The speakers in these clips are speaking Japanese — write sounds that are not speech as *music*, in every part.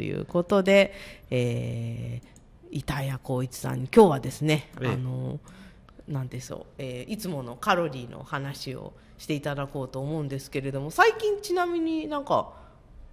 ということで、えー、板谷浩一さんに今日はですね、えー、あのなんでしょう、えー、いつものカロリーの話をしていただこうと思うんですけれども最近ちなみになんか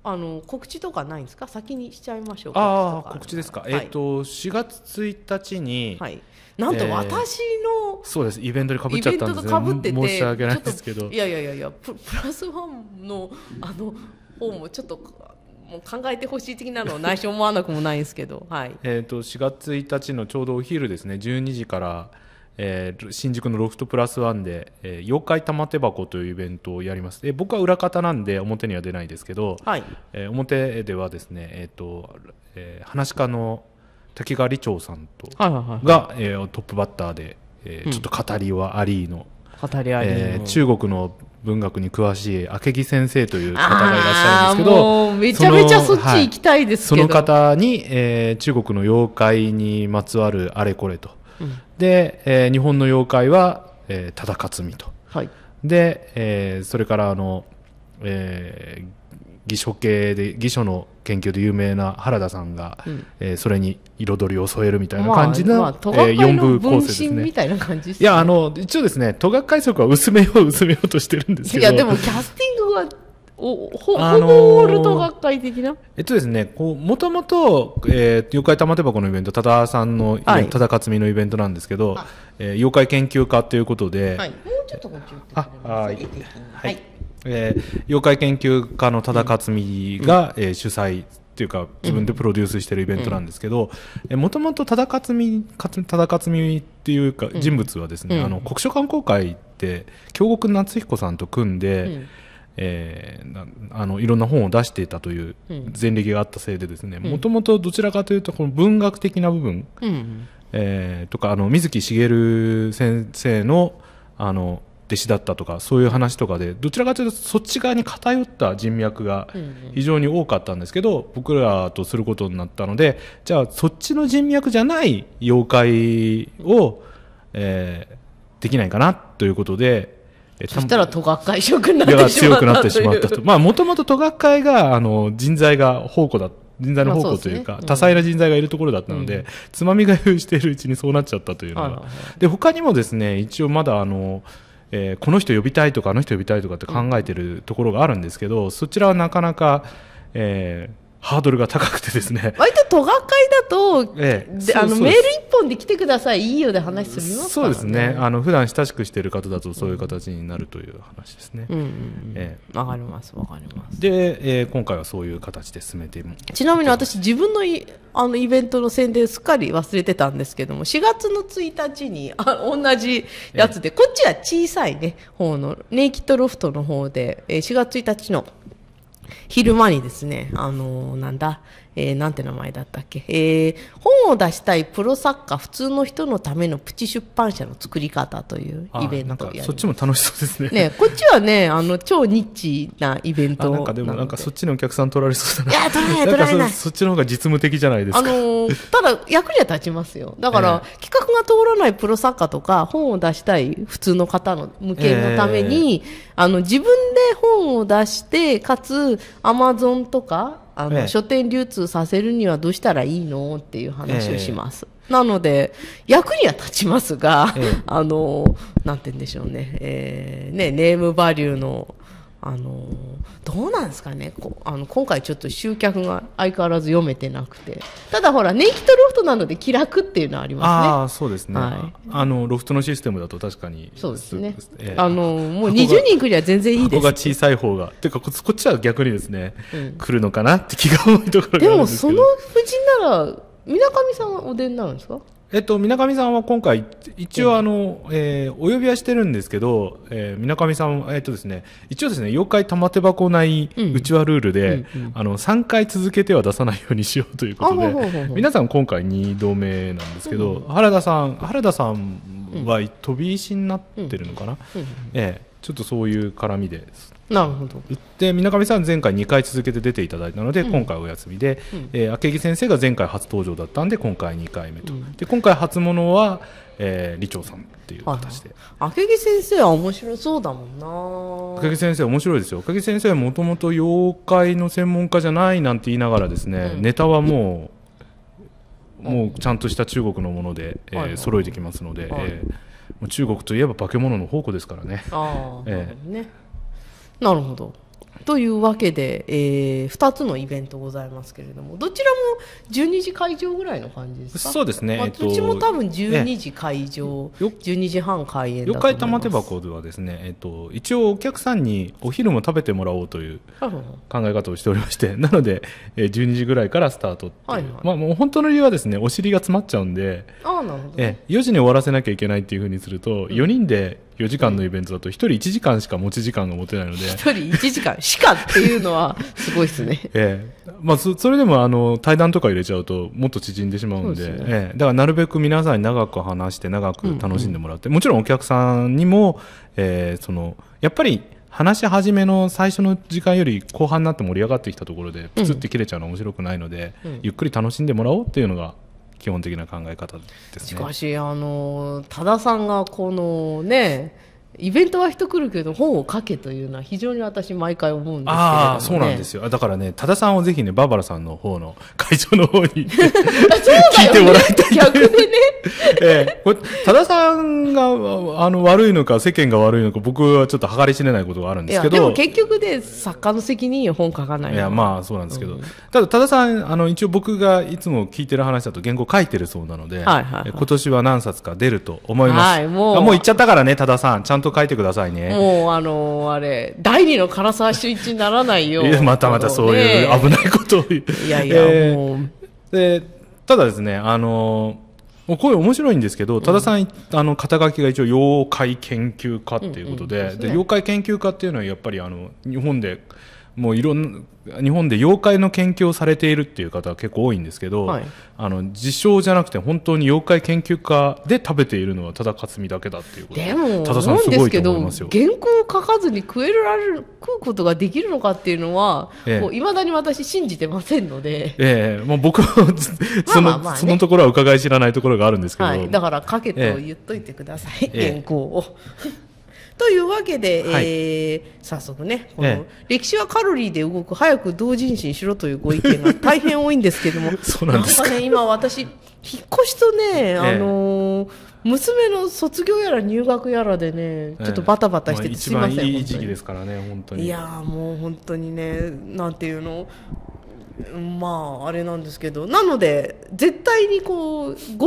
あの告知とかないんですか先にしちゃいましょうああ告知ですか、はい、えっ、ー、と4月1日に、はい、なんと私の、えー、そうですイベントにかぶっちゃったんですねイベ申し訳ないですけどいやいやいやプラスワンのあの方もちょっともう考えてほしい的なのは内緒思わなくもないんですけど、はい、えー、と4月1日のちょうどお昼ですね12時から、えー、新宿のロフトプラスワンで、えー、妖怪玉手箱というイベントをやります、えー、僕は裏方なんで表には出ないですけど、はい、えー、表ではですね、えーとえー、話し家の滝川理長さんとが、はいはいはい、えー、トップバッターで、えー、ちょっと語りはアリーの、うん、語りありの、えー、中国の文学に詳しい明木先生という方がいらっしゃるんですけどめちゃめちゃそっち行きたいですけど、はい、その方に、えー、中国の妖怪にまつわるあれこれと、うん、で、えー、日本の妖怪は、えー、忠勝美と、はい、で、えー、それからあの、えー、義書系で義書の研究で有名な原田さんが、うん、えー、それに彩りを添えるみたいな感じな、まあまあ、えー、部構成ですね。みたいな感じ、ね、いやあの一応ですね戸学解釈は薄めよう薄めようとしてるんですけどいやでもキャスティングはおほほぼオルト学会的な、えっとですねこうもともと、えー、妖怪玉手箱のイベント多田さんの、はい、多田克美のイベントなんですけど、えー、妖怪研究家ということで、はい、もうちょっとこっち寄ってくれますはい、はいえー、妖怪研究家の多田克美が、うん、えー、主催っていうか自分でプロデュースしてるイベントなんですけどもともと多田克美っていうか人物はですね、うん、あの国書観公会って京極夏彦さんと組んで、うん、えー、あのいろんな本を出していたという前歴があったせいでですねもともとどちらかというとこの文学的な部分、えー、とかあの水木しげる先生のあの弟子だったとかそういう話とかでどちらかというとそっち側に偏った人脈が非常に多かったんですけど、うんうん、僕らとすることになったのでじゃあそっちの人脈じゃない妖怪を、えー、できないかなということで。そしたら都学会職になってしまったと強くなってしまったと。まあもともと都学会があの人材が宝庫だ人材の宝庫というか、多彩な人材がいるところだったので、つまみがいしているうちにそうなっちゃったというのが、で他にもですね一応まだあのえー、この人呼びたいとかあの人呼びたいとかって考えてるところがあるんですけどそちらはなかなか、えー、ハードルが高くてですね割と都学会だと、ええ、あのメール一本で来てくださいいいよで話すみます、ね、そうですねあの普段親しくしている方だとそういう形になるという話ですねわ、うんうんええ、かりますわかりますで、えー、今回はそういう形で進めてちなみに私自分のいあのイベントの宣伝すっかり忘れてたんですけども4月の1日にあ同じやつで、こっちは小さいね方のネイキッドロフトの方で、えー、4月1日の昼間にですね、あのー、なんだ、えー、なんて名前だったっけ、えー、本を出したいプロ作家、普通の人のためのプチ出版社の作り方というイベントをやそっちも楽しそうですね。ね、こっちはね、あの、超ニッチなイベントなんかでもなんかそっちのお客さん取られそうだな。いや、取られない、取られない。そっちの方が実務的じゃないですか。あのー、ただ役には立ちますよ。だから、えー、企画が通らないプロ作家とか、本を出したい普通の方の向けのために、えー、あの、自分で本を出して、かつ、アマゾンとか、あの、ええ、書店流通させるにはどうしたらいいのっていう話をします。え、なので、役には立ちますが、あの、なんて言うんでしょうね、えー、ね、ネームバリューの、あのどうなんですかねこあの今回ちょっと集客が相変わらず読めてなくてただほらネイキッドロフトなので気楽っていうのはありますねあそうですね、はい、あのロフトのシステムだと確かにそうですね、えー、あのもう20人来りゃ全然いいですが小さい方がていうかこっちは逆にですね、うん、来るのかなって気が重いところでもその夫人なら水上さんはお出になるんですかえっと、みなかみさんは今回、一応あの、えー、お呼びはしてるんですけど、えー、みなかみさんは、えっとですね、一応ですね、妖怪玉手箱内うちわルールで、うんうんうん、あの、3回続けては出さないようにしようということで、皆さん今回2度目なんですけど、うん、原田さん、原田さんは飛び石になってるのかな、うんうん、えー、ちょっとそういう絡みでなるほどで水上さん前回2回続けて出ていただいたので、うん、今回お休みで、うんえー、明木先生が前回初登場だったんで今回2回目と、うん、で今回初物は、えー、理長さんっていう形で明木先生は面白そうだもんな明木先生面白いですよ明木先生はもともと妖怪の専門家じゃないなんて言いながらですね、うん、ネタはもう、もうちゃんとした中国のもので、えー、揃えてきますので、はい、えー、中国といえば化け物の宝庫ですからね。あえー、ねなるほど。というわけで、えー、2つのイベントございますけれどもどちらも12時会場ぐらいの感じですかそうですね、まあ、どっちも多分12時会場、え12時半開演だと思い玉手箱ではですね、えっと、一応お客さんにお昼も食べてもらおうという考え方をしておりまして *laughs* なので、え12時ぐらいからスタートはい、はい、まあ、もう本当の理由はですねお尻が詰まっちゃうんであなるほど、ね、え4時に終わらせなきゃいけないっていうふうにすると、4人で4時間のイベントだと1人1時間しか持ち時間が持てないので1人1時間しかっていうのはすごいですね *laughs* ええまあそれでもあの対談とか入れちゃうともっと縮んでしまうので、ね、ええ、だからなるべく皆さんに長く話して長く楽しんでもらって、うんうん、もちろんお客さんにも、えー、そのやっぱり話し始めの最初の時間より後半になって盛り上がってきたところでプツって切れちゃうのは面白くないので、うん、ゆっくり楽しんでもらおうっていうのが基本的な考え方ですね。しかしあの多田さんがこのねイベントは人来るけど本を書けというのは非常に私毎回思うんですけどね、あそうなんですよだからね多田さんをぜひねバーバラさんの方の *laughs* 会長の方に聞いてもらいたい逆でね、*laughs* ええ、多田さんがあの悪いのか世間が悪いのか僕はちょっと計り知れないことがあるんですけどでも結局で、ね、作家の責任よ本書かないいやまあそうなんですけど、うん、ただ多田さんあの一応僕がいつも聞いてる話だと原稿書いてるそうなので、はいはいはい、今年は何冊か出ると思います、はい、もうもう言っちゃったからね多田さんちゃんとと書いてくださいね。もう、あのー、あれ、第二の唐沢俊一にならないよい。またまたそういう危ないことを言いやいや、えー、もう。で、ただですね、あのー、これ面白いんですけど、多田さん、うん、あの、肩書きが一応、妖怪研究家っていうことで、うんうんでね、で妖怪研究家っていうのはやっぱりあの、日本で、もういろん日本で妖怪の研究をされているっていう方結構多いんですけど、はい、あの自称じゃなくて本当に妖怪研究家で食べているのは多田克美だけだっていうことでも多田さんすごいと思いますよ原稿を書かずに食えられる食うことができるのかっていうのはいま、ええ、だに私信じてませんので、ええもう僕は *laughs* そのまあまあね、そのところは伺い知らないところがあるんですけど、はい、だから書けと言っといてください、え、原稿をというわけで、はい、えー、早速ねこの、歴史はカロリーで動く早く同人誌にしろというご意見が大変多いんですけども *laughs* そうなんですかね今私引っ越しとね、あのー、娘の卒業やら入学やらでねちょっとバタバタしてて、すみません、まあ、いい時期ですからね本当にいやもう本当にねなんていうのまああれなんですけどなので絶対にこうゴールデンウ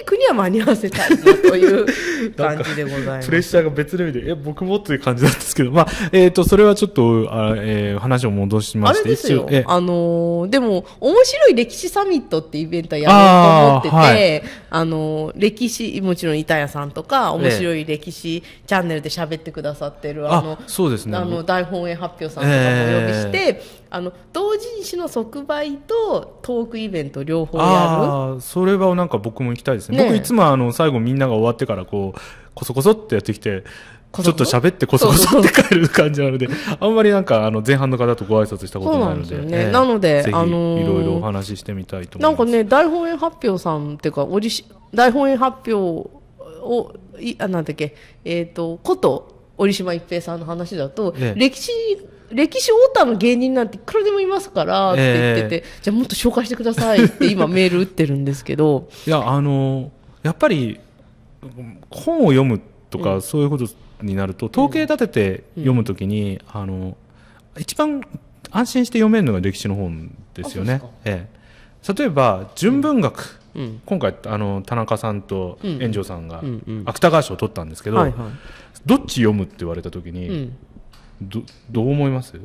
ィークには間に合わせたいなという *laughs* 感じでございますプレッシャーが別の意味でえ僕もという感じなんですけどまあえー、とそれはちょっとあ、えー、話を戻しましてあれですよ、あのー、でも面白い歴史サミットってイベントやろうと思っててあ、はい、あのー、歴史もちろん板谷さんとか面白い歴史チャンネルで喋ってくださってる、あのそうですねあの大本営発表さんとかもお呼びして、えーあの同人誌の即売とトークイベント両方やるああそれはなんか僕も行きたいですね、ね、僕いつもあの最後みんなが終わってからこうこそこそってやってきてちょっと喋ってこそこそって帰る感じなので、あんまりなんかあの前半の方とご挨拶したことないので、なでねえなので、あのいろいろお話ししてみたいと思います。なんかね、大本営発表さんっていうか、おりし大本営発表を、いあなんだっけ、えっ、ー、と、こと、折島一平さんの話だと、歴史歴史オーターの芸人なんていくらでもいますからって言ってて、えー、じゃあもっと紹介してくださいって今メール打ってるんですけどいやあのやっぱり本を読むとか、そういうことになると統計立てて読むときに、あの一番安心して読めるのが歴史の本ですよね。ええ、例えば純文学、うん、今回あの田中さんと円城さんが芥川賞を取ったんですけど、どっち読むって言われた時に、うんどどう思います *laughs*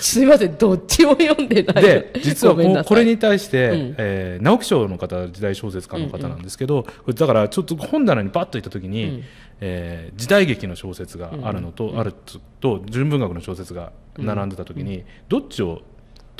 すみませんどっちも読んでないで実はここれに対して、うん、えー、直木賞の方時代小説家の方なんですけど、うんうん、だからちょっと本棚にパッといった時に、うん、えー、時代劇の小説があるのと、うんうん、あると純文学の小説が並んでた時に、うん、どっちを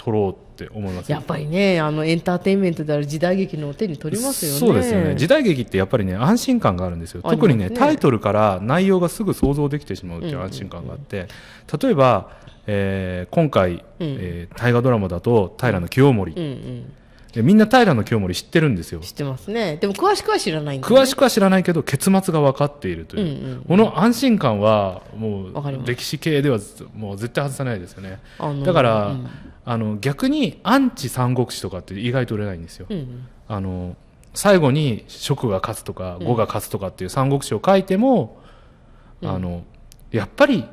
取ろうって思いますやっぱりねあのエンターテインメントである時代劇の手に取りますよねそうですよね時代劇ってやっぱりね安心感があるんですよ特にね、ね、タイトルから内容がすぐ想像できてしまうっていう安心感があって、うんうんうん、例えば、えー、今回、えー、大河ドラマだと平清盛、うんうんみんな平清盛知ってるんですよ知ってますねでも詳しくは知らないん、ね、詳しくは知らないけど結末が分かっているといううんうんうん、この安心感はもう歴史系ではもう絶対外さないですよねだから、うんあの逆にアンチ三国志とかって意外と売れないんですよ。うんうん、あの最後に食が勝つとか語が勝つとかっていう三国志を書いても、うん、あのやっぱり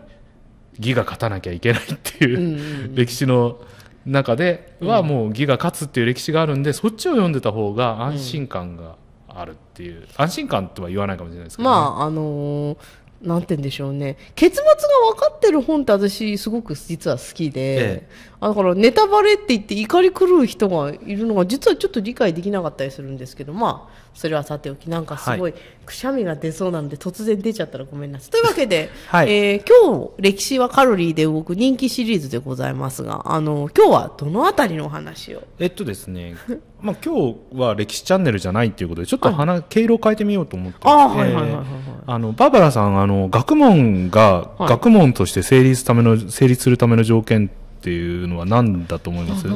義が勝たなきゃいけないっていう、うん、歴史の中ではもう義が勝つっていう歴史があるんで、そっちを読んでた方が安心感があるっていう、安心感とは言わないかもしれないですけど、ね、まああのー、なんて言うんでしょうね結末が分かってる本って私すごく実は好きで、ええ、だからネタバレって言って怒り狂う人がいるのが実はちょっと理解できなかったりするんですけどまあそれはさておきなんかすごい、くしゃみが出そうなんで突然出ちゃったらごめんなさい。というわけで、*laughs* はい、えー、今日歴史はカロリーで動く人気シリーズでございますがあの今日はどの辺りのお話をえっとですねまあ、今日は歴史チャンネルじゃないっていうことで、ちょっと話、はい、経路を変えてみようと思ってああ、はいはいはい、はい、あの、バーバラさん、あの、学問が、学問として成立ための、成立するための条件っていうのは何だと思います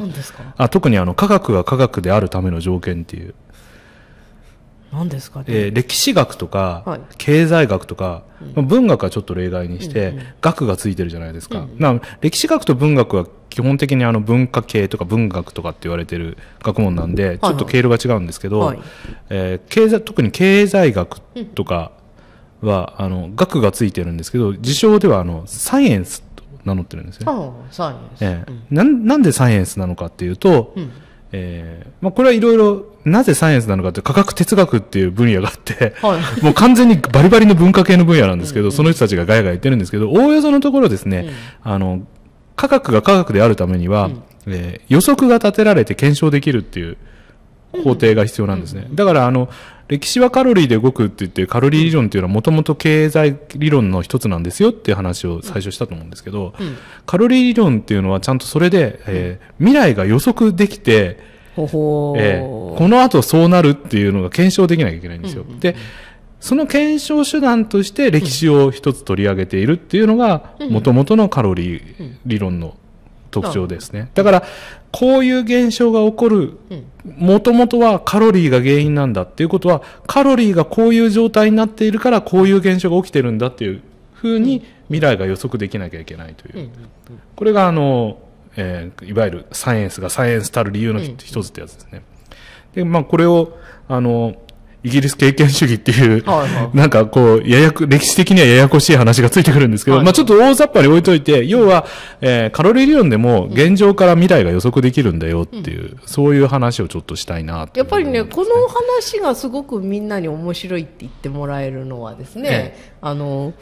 あ特にあの、科学が科学であるための条件っていう。何ですかね、えー、歴史学とか、はい、経済学とか、うん、文学はちょっと例外にして、うんうん、学がついてるじゃないですかうんうん、か歴史学と文学は基本的にあの文化系とか文学とかって言われてる学問なんで、ちょっと経路が違うんですけど、はいえー、経済特に経済学とかは、うん、あの学がついてるんですけど自称ではあのサイエンスと名乗ってるんですよね。ああえー、うん、ななんでサイエンスなのかっていうと、うんえーまあ、これはいろいろなぜサイエンスなのかって科学哲学っていう分野があって、はい、*laughs* もう完全にバリバリの文化系の分野なんですけどうん、その人たちがガヤガヤ言ってるんですけどおおよそのところですね、うん、あの科学が科学であるためには、うん、えー、予測が立てられて検証できるっていう工程が必要なんですね。だからあの歴史はカロリーで動くって言ってカロリー理論っていうのはもともと経済理論の一つなんですよっていう話を最初したと思うんですけど、カロリー理論っていうのはちゃんとそれで、えー、未来が予測できて、えー、この後そうなるっていうのが検証できなきゃいけないんですよ。でその検証手段として歴史を一つ取り上げているっていうのがもともとのカロリー理論の特徴ですね。だからこういう現象が起こる、もともとはカロリーが原因なんだっていうことは、カロリーがこういう状態になっているから、こういう現象が起きてるんだっていうふうに未来が予測できなきゃいけないという。これが、あの、えー、いわゆるサイエンスがサイエンスたる理由の一つってやつですね。で、まあ、これを、あの、イギリス経験主義っていう、なんかこう、やや歴史的にはややこしい話がついてくるんですけど、まあちょっと大雑把に置いといて、要は、えカロリー理論でも現状から未来が予測できるんだよっていう、そういう話をちょっとしたいな、やっぱりね、この話がすごくみんなに面白いって言ってもらえるのはですね、あの、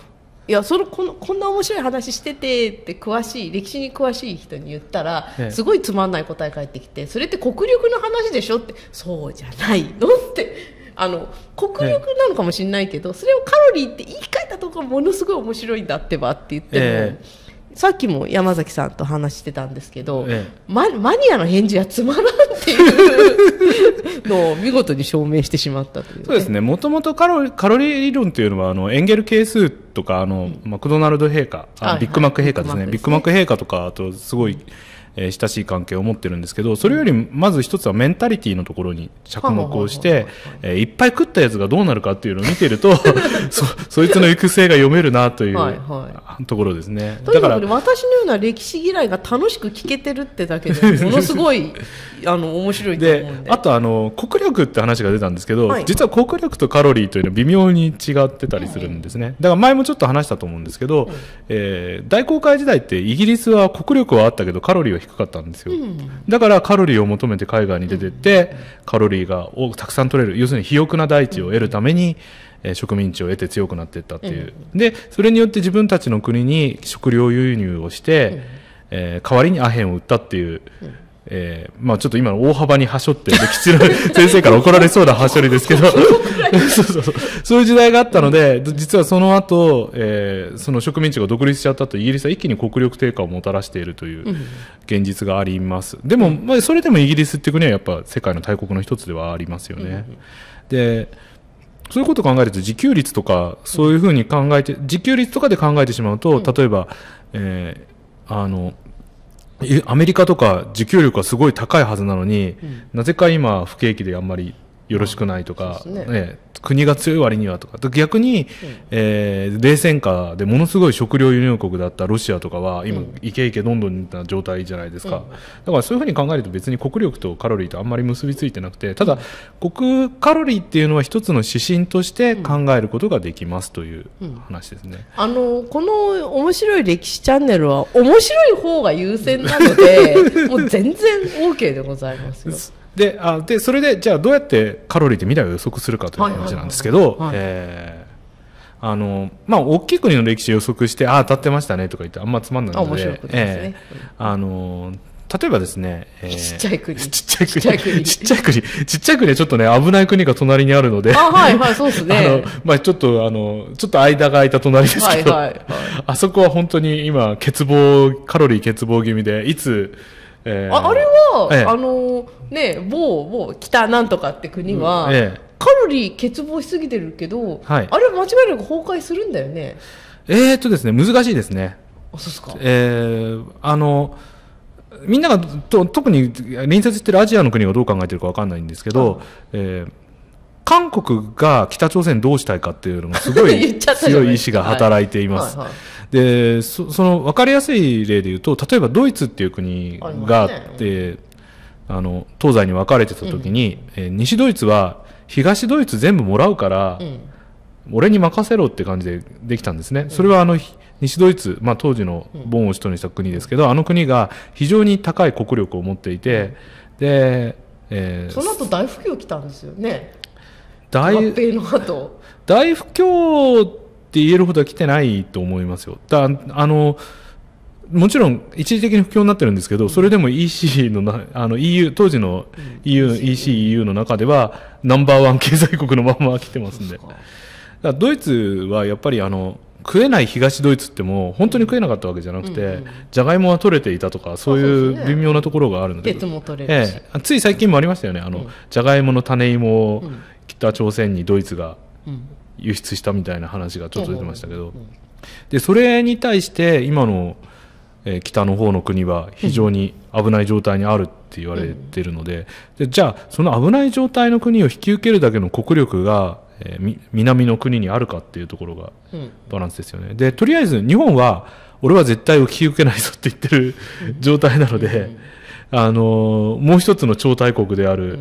いやそのこのこんな面白い話しててって詳しい歴史に詳しい人に言ったら、すごいつまんない答え返ってきてそれって国力の話でしょってそうじゃないのってあの国力なのかもしれないけど、それをカロリーって言い換えたところものすごい面白いんだってばって言っても、えー、さっきも山崎さんと話してたんですけど、えー、ママニアの返事はつまらんっていうのを見事に証明してしまったという、ね、そうですねもともとカロカロリー理論というのはあのエンゲル係数とかあの、うん、マクドナルド陛下、はいはい、ビッグマック陛下ですね、ね、ビッグマック陛下とかとすごい。うんえ親しい関係を持ってるんですけどそれよりまず一つはメンタリティーのところに着目をして、えいっぱい食ったやつがどうなるかっていうのを見てると *laughs* そそいつの育成が読めるなというところですね。とにだから私のような歴史嫌いが楽しく聞けてるってだけで *laughs* ものすごいあの面白いと思うんであとあの国力って話が出たんですけど、はい、実は国力とカロリーというのは微妙に違ってたりするんですね、はい、だから前もちょっと話したと思うんですけど、はい、えー、大航海時代ってイギリスは国力はあったけどカロリーは低かったんですよ、うん、だからカロリーを求めて海外に出てって、うん、カロリーが多くたくさん取れる要するに肥沃な大地を得るために、え植民地を得て強くなっていったっていう、でそれによって自分たちの国に食料輸入をして、えー、代わりにアヘンを売ったっていう、うん、えー、まあちょっと今の大幅にはしょって、歴史の先生から怒られそうなはしょりですけど *laughs* そうそうそう、そういう時代があったので、実はその後、えー、その植民地が独立しちゃったと、イギリスは一気に国力低下をもたらしているという現実があります。うん、でも、まあ、それでもイギリスって国はやっぱ世界の大国の一つではありますよね。うん、で、そういうことを考えると、自給率とか、そういうふうに考えて、自給率とかで考えてしまうと、例えば、えー、あの、アメリカとか自給力はすごい高いはずなのに、うん、なぜか今不景気であんまりよろしくないとか、ね、ね、国が強い割にはとか逆に、うん、えー、冷戦下でものすごい食料輸入国だったロシアとかは今、うん、イケイケどんどんな状態じゃないですか、うん、だからそういうふうに考えると別に国力とカロリーとあんまり結びついてなくてただ国カロリーっていうのは一つの指針として考えることができますという話ですね、あのこの面白い歴史チャンネルは面白い方が優先なので *laughs* もう全然 OK でございますよ。であでそれでじゃあどうやってカロリーって未来を予測するかという話なんですけど、えあのまあ大きい国の歴史を予測してああ当たってましたねとか言ってあんまつまんないので、あの例えばですね、えー、ちっちゃい国。ちっちゃい国。ちっちゃい国。ちっちゃい国。ちはちょっとね、危ない国が隣にあるので。あ、はいはい、そうですね。あの、まあちょっと、あの、ちょっと間が空いた隣ですけど、はい、はい、あそこは本当に今、欠乏、カロリー欠乏気味で、いつ、えー、ああれは、えあのね某某北なんとかって国は、うんえ、カロリー欠乏しすぎてるけど、はい、あれは間違いなく崩壊するんだよねえー、っとですね難しいですねあそうすかえー、あのみんながと特に隣接してるアジアの国がどう考えてるか分かんないんですけど、え韓国が北朝鮮どうしたいかっていうのがすごい *laughs* 強い意志が働いています。でその分かりやすい例で言うと例えばドイツっていう国があって、ね、あの東西に分かれてた時に、うん、え西ドイツは東ドイツ全部もらうから、うん、俺に任せろって感じでできたんですね。それはあの、西ドイツ、まあ、当時のボンを首都にした国ですけど、あの国が非常に高い国力を持っていて、で、えー、その後大不況来たんですよね。大 *laughs* 大不況って言えるほどは来てないと思いますよ。だあのもちろん一時的に不況になってるんですけど、それでも EC のあの EU、当時の EU、EC、EU の中ではナンバーワン経済国のまま来てますんで。だドイツはやっぱりあの、食えない東ドイツっても本当に食えなかったわけじゃなくて、じゃがいもは取れていたとかそういう微妙なところがあるので、ええ、つい最近もありましたよねあの、じゃがいもの種芋を北朝鮮にドイツが輸出したみたいな話がちょっと出てましたけど、でそれに対して今の、え北の方の国は非常に危ない状態にあるって言われてるので,、でじゃあその危ない状態の国を引き受けるだけの国力が、えー、南の国にあるかっていうところがバランスですよね。でとりあえず日本は俺は絶対を引き受けないぞって言ってる状態なので、あのもう一つの超大国である、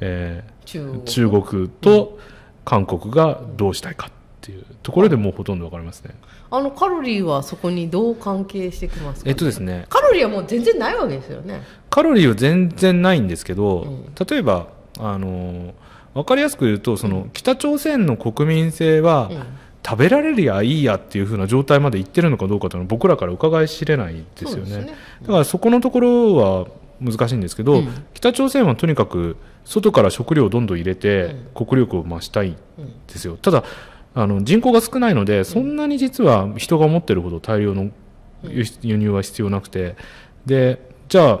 えー、中国と、韓国がどうしたいかっていうところでもうほとんど分かりますねあのカロリーはそこにどう関係してきますか、ね、えっとですねカロリーはもう全然ないわけですよねカロリーは全然ないんですけど、うん、例えばあの分かりやすく言うとその、北朝鮮の国民性は、うん食べられりゃいいやっていうふうな状態までいってるのかどうかというのは僕らから伺い知れないですよね、ねうん、だからそこのところは難しいんですけど、うん、北朝鮮はとにかく外から食料をどんどん入れて国力を増したいんですよ、ただあの人口が少ないのでそんなに実は人が思ってるほど大量の輸入は必要なくてでじゃあ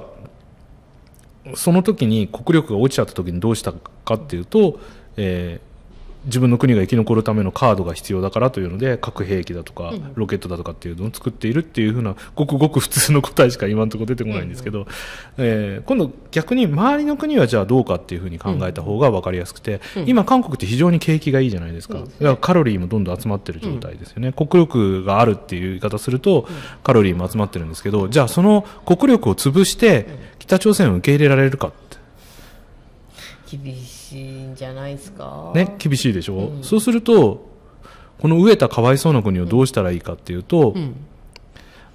その時に国力が落ちちゃった時にどうしたかっていうと、えー自分の国が生き残るためのカードが必要だからというので核兵器だとかロケットだとかっていうのを作っているっていうふうなごくごく普通の答えしか今のところ出てこないんですけど、え今度逆に周りの国はじゃあどうかっていうふうに考えた方が分かりやすくて、今韓国って非常に景気がいいじゃないですかだからカロリーもどんどん集まってる状態ですよね、国力があるっていう言い方するとカロリーも集まってるんですけどじゃあその国力を潰して北朝鮮を受け入れられるかって。厳しいじゃないですかね厳しいでしょ、うん、そうするとこの飢えたかわいそうな国をどうしたらいいかっていうと、うん、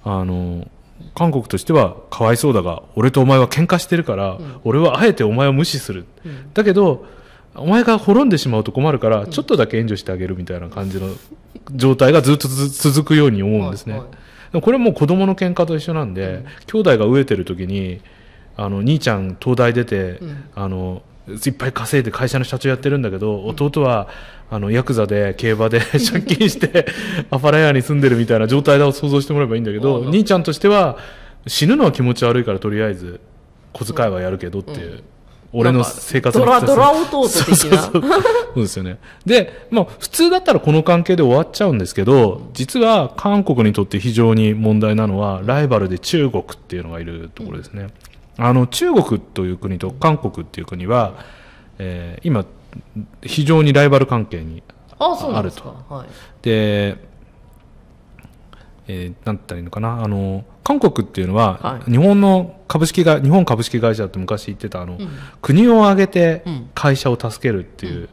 あの韓国としてはかわいそうだが俺とお前は喧嘩してるから、うん、俺はあえてお前を無視する、うん、だけどお前が滅んでしまうと困るから、ちょっとだけ援助してあげるみたいな感じの状態がずっと続くように思うんですね、はいはい、これも子供の喧嘩と一緒なんで、うん、兄弟が飢えてる時にあの兄ちゃん東大出て、あのいっぱい稼いで会社の社長やってるんだけど、弟はあのヤクザで競馬で *laughs* 借金して *laughs* アパレヤに住んでるみたいな状態だを想像してもらえばいいんだけど兄ちゃんとしては死ぬのは気持ち悪いからとりあえず小遣いはやるけどっていう。うん俺の生活のドラドラ弟的なそうそうですよねで、まあ、普通だったらこの関係で終わっちゃうんですけど実は韓国にとって非常に問題なのはライバルで中国っていうのがいるところですね、あの中国という国と韓国という国は、えー、今非常にライバル関係にあると。はい、で、えー、なんて言ったらいいのかなあの韓国っていうのは、はい、日本の株式が日本株式会社って昔言ってたあの、うん、国を挙げて会社を助けるっていう。うんうん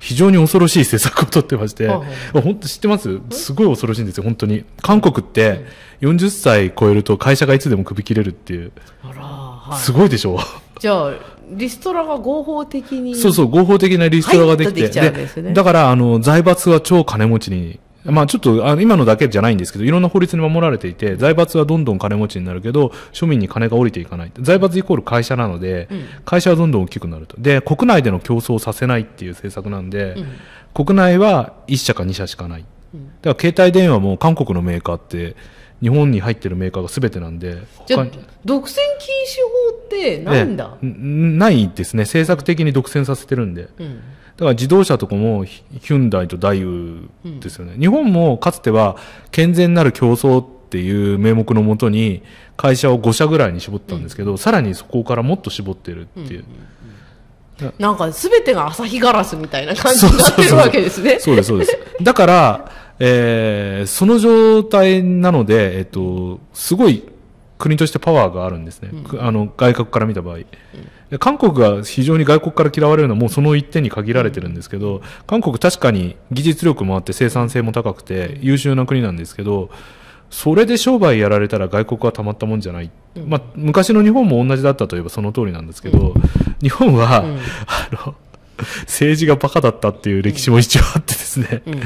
非常に恐ろしい政策を取ってまして、本当知ってますすごい恐ろしいんですよ、本当に。韓国って40歳超えると会社がいつでも首切れるっていう。あらすごいでしょじゃあリストラが合法的にそうそう合法的なリストラができて、はい、でで、だからあの財閥は超金持ちにまあちょっと、あの、今のだけじゃないんですけど、いろんな法律に守られていて、財閥はどんどん金持ちになるけど、庶民に金が降りていかない。財閥イコール会社なので、うん、会社はどんどん大きくなると。で、国内での競争をさせないっていう政策なんで、うん、国内は1社か2社しかない。だから携帯電話も韓国のメーカーって日本に入ってるメーカーが全てなんでじゃ独占禁止法ってないんだ、ないですね政策的に独占させてるんで、うん、だから自動車とかもヒュンダイとダイウですよね、うん、日本もかつては健全なる競争っていう名目のもとに会社を5社ぐらいに絞ったんですけど、うん、さらにそこからもっと絞ってるっていう。なんかべてが朝日ガラスみたいな感じになってるわけですね。そうです、そうです。だから、えー、その状態なので、えっと、すごい国としてパワーがあるんですね、うん、あの外国から見た場合、うん、韓国が非常に外国から嫌われるのはもうその一点に限られてるんですけど韓国確かに技術力もあって生産性も高くて優秀な国なんですけどそれで商売やられたら外国はたまったもんじゃない、うん、まあ、昔の日本も同じだったといえばその通りなんですけど、日本は、*laughs* あの *laughs* 政治がバカだったっていう歴史も一応あってですね、うんうん、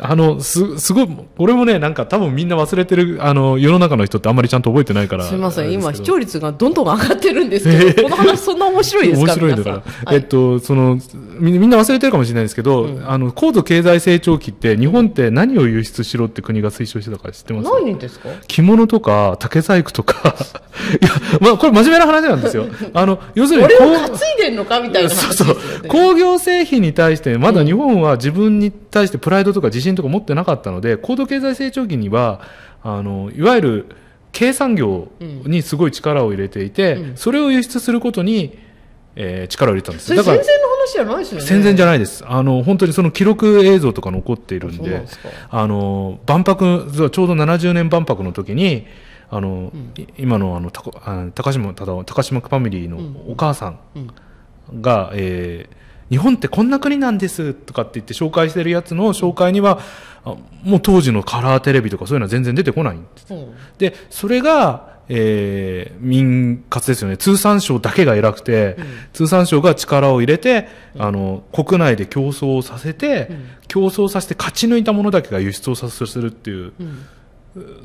あのすすごい、俺もね、なんか多分みんな忘れてるあの世の中の人ってあんまりちゃんと覚えてないから、すみません、今、視聴率がどんどん上がってるんですけど、*laughs* この話、そんな面白いですか、面白いんだから、はい、えっとそのみ、んな忘れてるかもしれないですけど、うん、あの高度経済成長期って、日本って何を輸出しろって国が推奨してたか知ってます何ですか着物とか竹細工とか *laughs* いや、まこれ、真面目な話なんですよ。あの要するに俺を担いでんのかみたいな、ね、そうそう工業製品に対して、まだ日本は自分に対してプライドとか自信とか持ってなかったので、高度経済成長期には、あの、いわゆる経産業にすごい力を入れていて、うん、それを輸出することに、えー、力を入れたんですだから戦前の話じゃないですよね戦前じゃないですあの本当にその記録映像とか残っているんであの万博ちょうど70年万博の時にあの、うん、今のあの高島高島ファミリーのお母さんが、うんうん、えー、日本ってこんな国なんですとかって言って紹介してるやつの紹介にはもう当時のカラーテレビとかそういうのは全然出てこないんです、うん、でそれが、えー、民活ですよね通産省だけが偉くて、うん、通産省が力を入れて、うん、あの国内で競争をさせて、競争させて勝ち抜いたものだけが輸出をさせするっていう、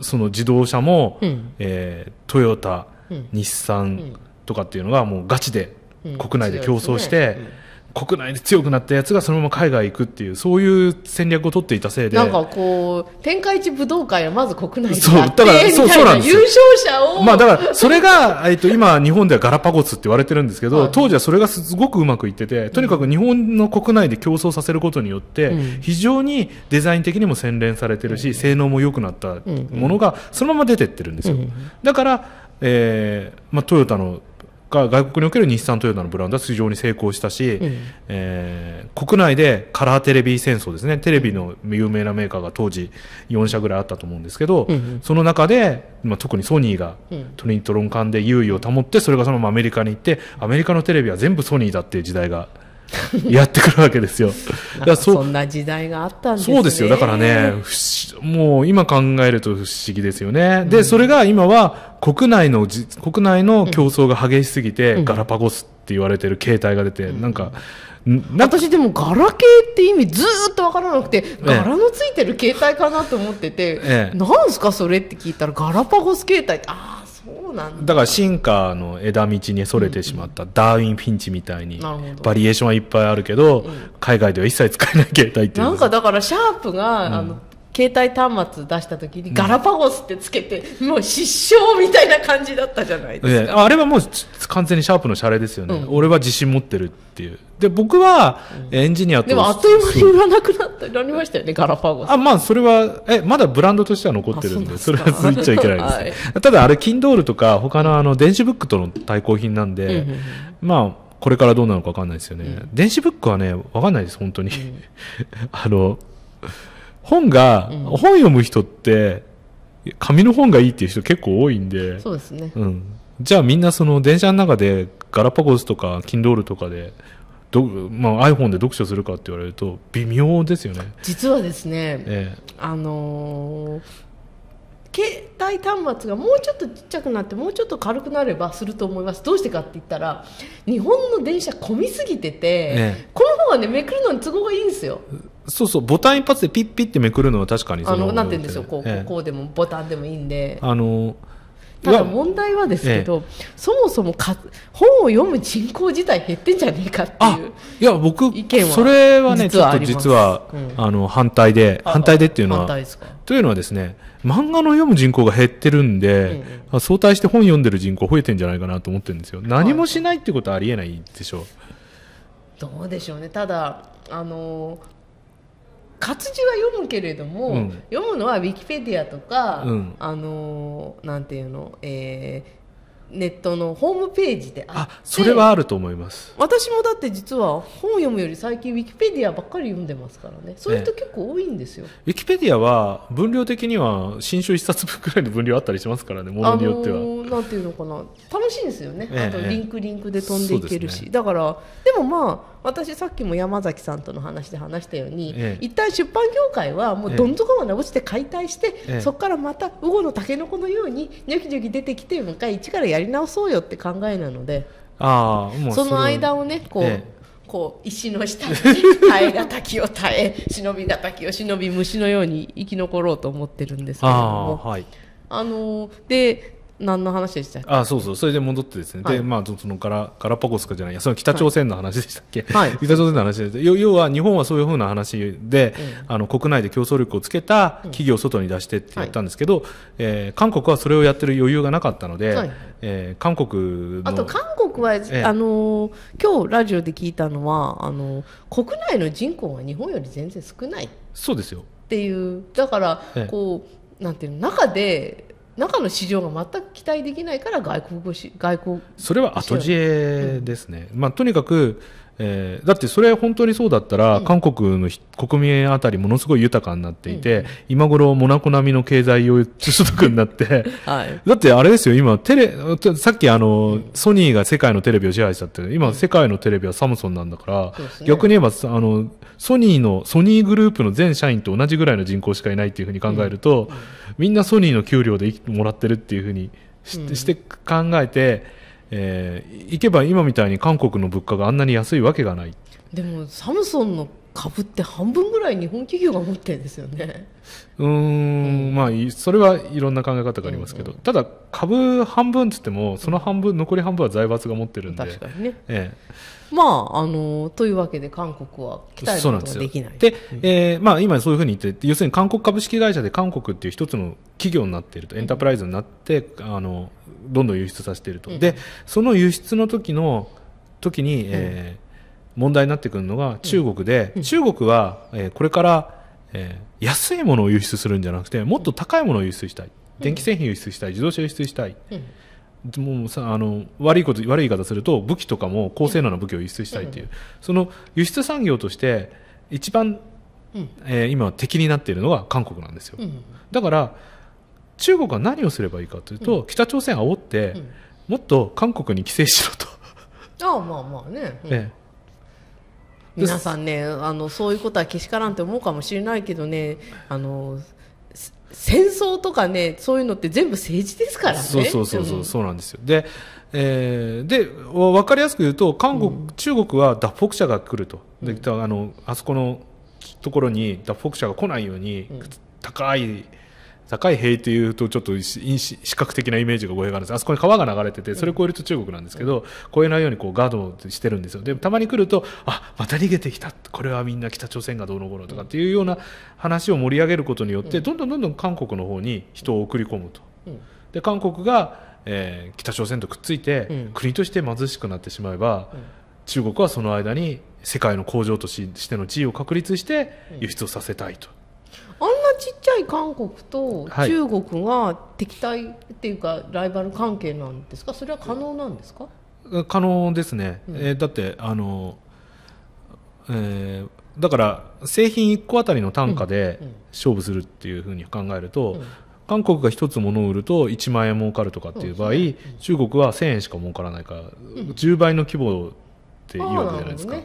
その自動車も、うん、えー、トヨタ、日産とかっていうのがもうガチで国内で競争して。国内で強くなったやつがそのまま海外行くっていうそういう戦略を取っていたせいでなんかこう天下一武道会はまず国内でそうだからそうそうなん優勝者をまあだからそれが、えっと、今日本ではガラパゴスって言われてるんですけど、はい、当時はそれがすごくうまくいっててとにかく日本の国内で競争させることによって、うん、非常にデザイン的にも洗練されてるし、うん、性能も良くなったものがそのまま出てってるんですよ、うん、だから、えーまあ、トヨタのが外国における日産トヨタのブランドは非常に成功したし、うん、えー、国内でカラーテレビ戦争ですねテレビの有名なメーカーが当時4社ぐらいあったと思うんですけど、うんうん、その中で、まあ、特にソニーがトリニトロン管で優位を保ってそれがそのままアメリカに行ってアメリカのテレビは全部ソニーだっていう時代が。*laughs* やってくるわけですよ。だそんな時代があったんですね。そうですよ。だからね、もう今考えると不思議ですよね。で、うん、それが今は国内の、国内の競争が激しすぎて、うん、ガラパゴスって言われてる携帯が出て、うん、なんか、私でもガラケーって意味ずっと分からなくて柄のついてる携帯かなと思ってて、ええ、なんすかそれって聞いたらガラパゴス携帯ああなんだから進化の枝道にそれてしまったダーウィンフィンチみたいにバリエーションはいっぱいあるけど、海外では一切使えない携帯っていうなんかだからシャープが、あの携帯端末出した時にガラパゴスってつけて、うん、もう失笑みたいな感じだったじゃないですか、ね、あれはもう完全にシャープのャレですよね、うん、俺は自信持ってるっていうで僕はエンジニアと、うでもあっという間に売らなくなったりましたよねガラパゴスあまあそれはえまだブランドとしては残ってるんでそれはついちゃいけないです、*laughs* はい、ただあれキンドールとか他のあの電子ブックとの対抗品なんで、うんまあこれからどうなのか分かんないですよね、電子ブックはね分かんないです本当に、*laughs* あの本が、うん、本読む人って紙の本がいいっていう人結構多いんでそうですね、うん、じゃあみんなその電車の中でガラパゴスとかキンドールとかでど、まあ、iPhone で読書するかって言われると微妙ですよね実はですね、ええ、あのー、携帯端末がもうちょっとちっちゃくなってもうちょっと軽くなればすると思いますどうしてかって言ったら日本の電車混みすぎてて、この方がねめくるのに都合がいいんですよそうそう、ボタン一発でピッピッてめくるのは確かにあの、なんて言うんでしょう、こう、ええ、こうでもボタンでもいいんで。あの、ただ問題はですけど、え、そもそもか本を読む人口自体減ってんじゃねえかっていういや僕それはねちょっと実は、うん、あの反対で反対でっていうのはというのはですね漫画の読む人口が減ってるんで、うんうん、相対して本読んでる人口増えてんじゃないかなと思ってるんですよ何もしないってことはありえないでしょう、どうでしょうねただあの活字は読むけれども、うん、読むのはウィキペディアとか、うん、あのなんていうの、えー、ネットのホームページであそれはあると思います私もだって実は本を読むより最近ウィキペディアばっかり読んでますからねそういう人結構多いんですよ、ね、ウィキペディアは分量的には新書一冊分くらいの分量あったりしますからねものによっては、あのー、なんていうのかな楽しいんですよね、ねあとリンクリンクで飛んでいけるし、ね、だからでもまあ私さっきも山崎さんとの話で話したように、ええ、一旦出版業界はもうどん底まで落ちて解体して、え、そこからまたウゴのたけのこのようにニョキニョキ出てきてもう一回一からやり直そうよって考えなのであもうその間をねこう、こう石の下に耐えがたきを耐え *laughs* 忍びがたきを忍び虫のように生き残ろうと思ってるんですけれども。あ、はい、ので何の話でしたっけあそうそうそれで戻ってですね、はい、でまあそのガラガラパゴスかじゃないやその北朝鮮の話でしたっけ、はい、北朝鮮の話で要要は日本はそういうふうな話で、うん、あの国内で競争力をつけた企業を外に出してって言ったんですけど、うんはい、えー、韓国はそれをやってる余裕がなかったので、はい、えー、韓国のあと韓国は、えー、あの今日ラジオで聞いたのはあの国内の人口は日本より全然少ないそうですよっていうだから、えー、こうなんていう中で中の市場が全く期待できないから外国語し外国それは後知恵ですね、うん、まあ、とにかくえー、だってそれ本当にそうだったら、うん、韓国の国民あたりものすごい豊かになっていて、うん、今頃モナコ並みの経済を所得になって、*laughs* はい、だってあれですよ今テレさっきあの、うん、ソニーが世界のテレビを支配したって今、世界のテレビはサムソンなんだから、逆に言えばあのソニーのソニーグループの全社員と同じぐらいの人口しかいないっていうふうに考えると、みんなソニーの給料でもらってるっていうふうにし,、して考えて。えー、行けば今みたいに韓国の物価があんなに安いわけがないでもサムソンの株って半分ぐらい日本企業が持ってるんですよねうんまあそれはいろんな考え方がありますけど、うんうん、ただ株半分っつってもその半分残り半分は財閥が持ってるんで確かにね、えまあ、あのというわけで韓国は期待することできない。でで、うん、えー、まあ、今そういうふうに言って、要するに韓国株式会社で韓国っていう一つの企業になっていると、エンタープライズになって、あのどんどん輸出させていると、うん、でその輸出の時の時に、えー問題になってくるのが中国で、中国は、えー、これから、えー、安いものを輸出するんじゃなくてもっと高いものを輸出したい電気製品を輸出したい自動車を輸出したい、もうさあの悪いこと悪い言い方すると武器とかも高性能な武器を輸出したいという、うん、その輸出産業として一番、うん、えー、今敵になっているのが韓国なんですよ、うん、だから中国は何をすればいいかというと、北朝鮮を煽って、もっと韓国に規制しろとああまあまあね、ええ皆さんねあのそういうことはけしからんって思うかもしれないけどねあの戦争とかねそういうのって全部政治ですからねそうそうそうそう、そうなんですよで,、えー、で分かりやすく言うと韓国、うん、中国は脱北者が来るとであのあそこのところに脱北者が来ないように、高い高い塀というとちょっと視覚的なイメージが語弊があるんですあそこに川が流れててそれを越えると中国なんですけど越えないようにこうガードしてるんですよでたまに来るとあまた逃げてきたこれはみんな北朝鮮がどうのこうのとかっていうような話を盛り上げることによってどんどんどんどん韓国の方に人を送り込むと。で韓国が、えー、北朝鮮とくっついて、国として貧しくなってしまえば、中国はその間に世界の工場としての地位を確立して輸出をさせたいと。ちっちゃい韓国と中国が敵対っていうか、ライバル関係なんですかそれは可能なんですか可能ですね、うん、えー、だってあの、えー、だから製品1個あたりの単価で勝負するっていうふうに考えると、うんうん、韓国が1つ物を売ると1万円儲かるとかっていう場合、中国は1000円しか儲からないから、10倍の規模っていうわけじゃないですか。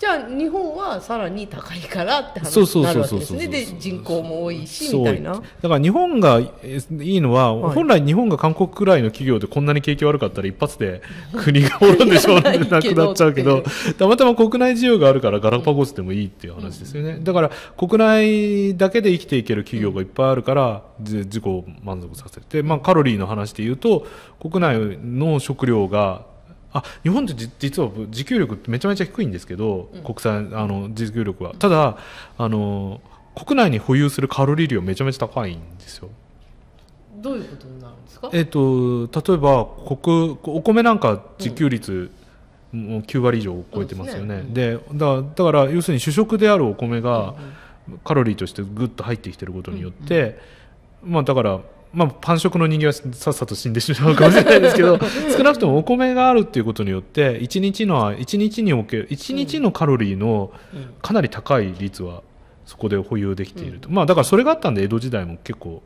じゃあ日本はさらに高いからって話になるわけですねで人口も多いしみたいなだから日本がいいのは、はい、本来日本が韓国くらいの企業でこんなに景気悪かったら一発で国が滅んでしょうのなくなっちゃうけど *laughs* たまたま国内需要があるからガラパゴスでもいいっていう話ですよね、うん、だから国内だけで生きていける企業がいっぱいあるから、うん、自己満足させて、まあ、カロリーの話で言うと国内の食料があ日本って実は持久力めちゃめちゃ低いんですけど、うん、国際あの持久力は、ただあの国内に保有するカロリー量めちゃめちゃ高いんですよどういうことになるんですか、えーと、例えば国お米なんか自給率、もう9割以上超えてますよね、で、ねだだから要するに主食であるお米がカロリーとしてぐっと入ってきてることによって、うんうん、まあ、だからまあ、パン食の人間はさっさと死んでしまうかもしれないですけど *laughs* 少なくともお米があるっていうことによって一日の一日における一日のカロリーのかなり高い率はそこで保有できていると、うん、まあだからそれがあったんで江戸時代も結構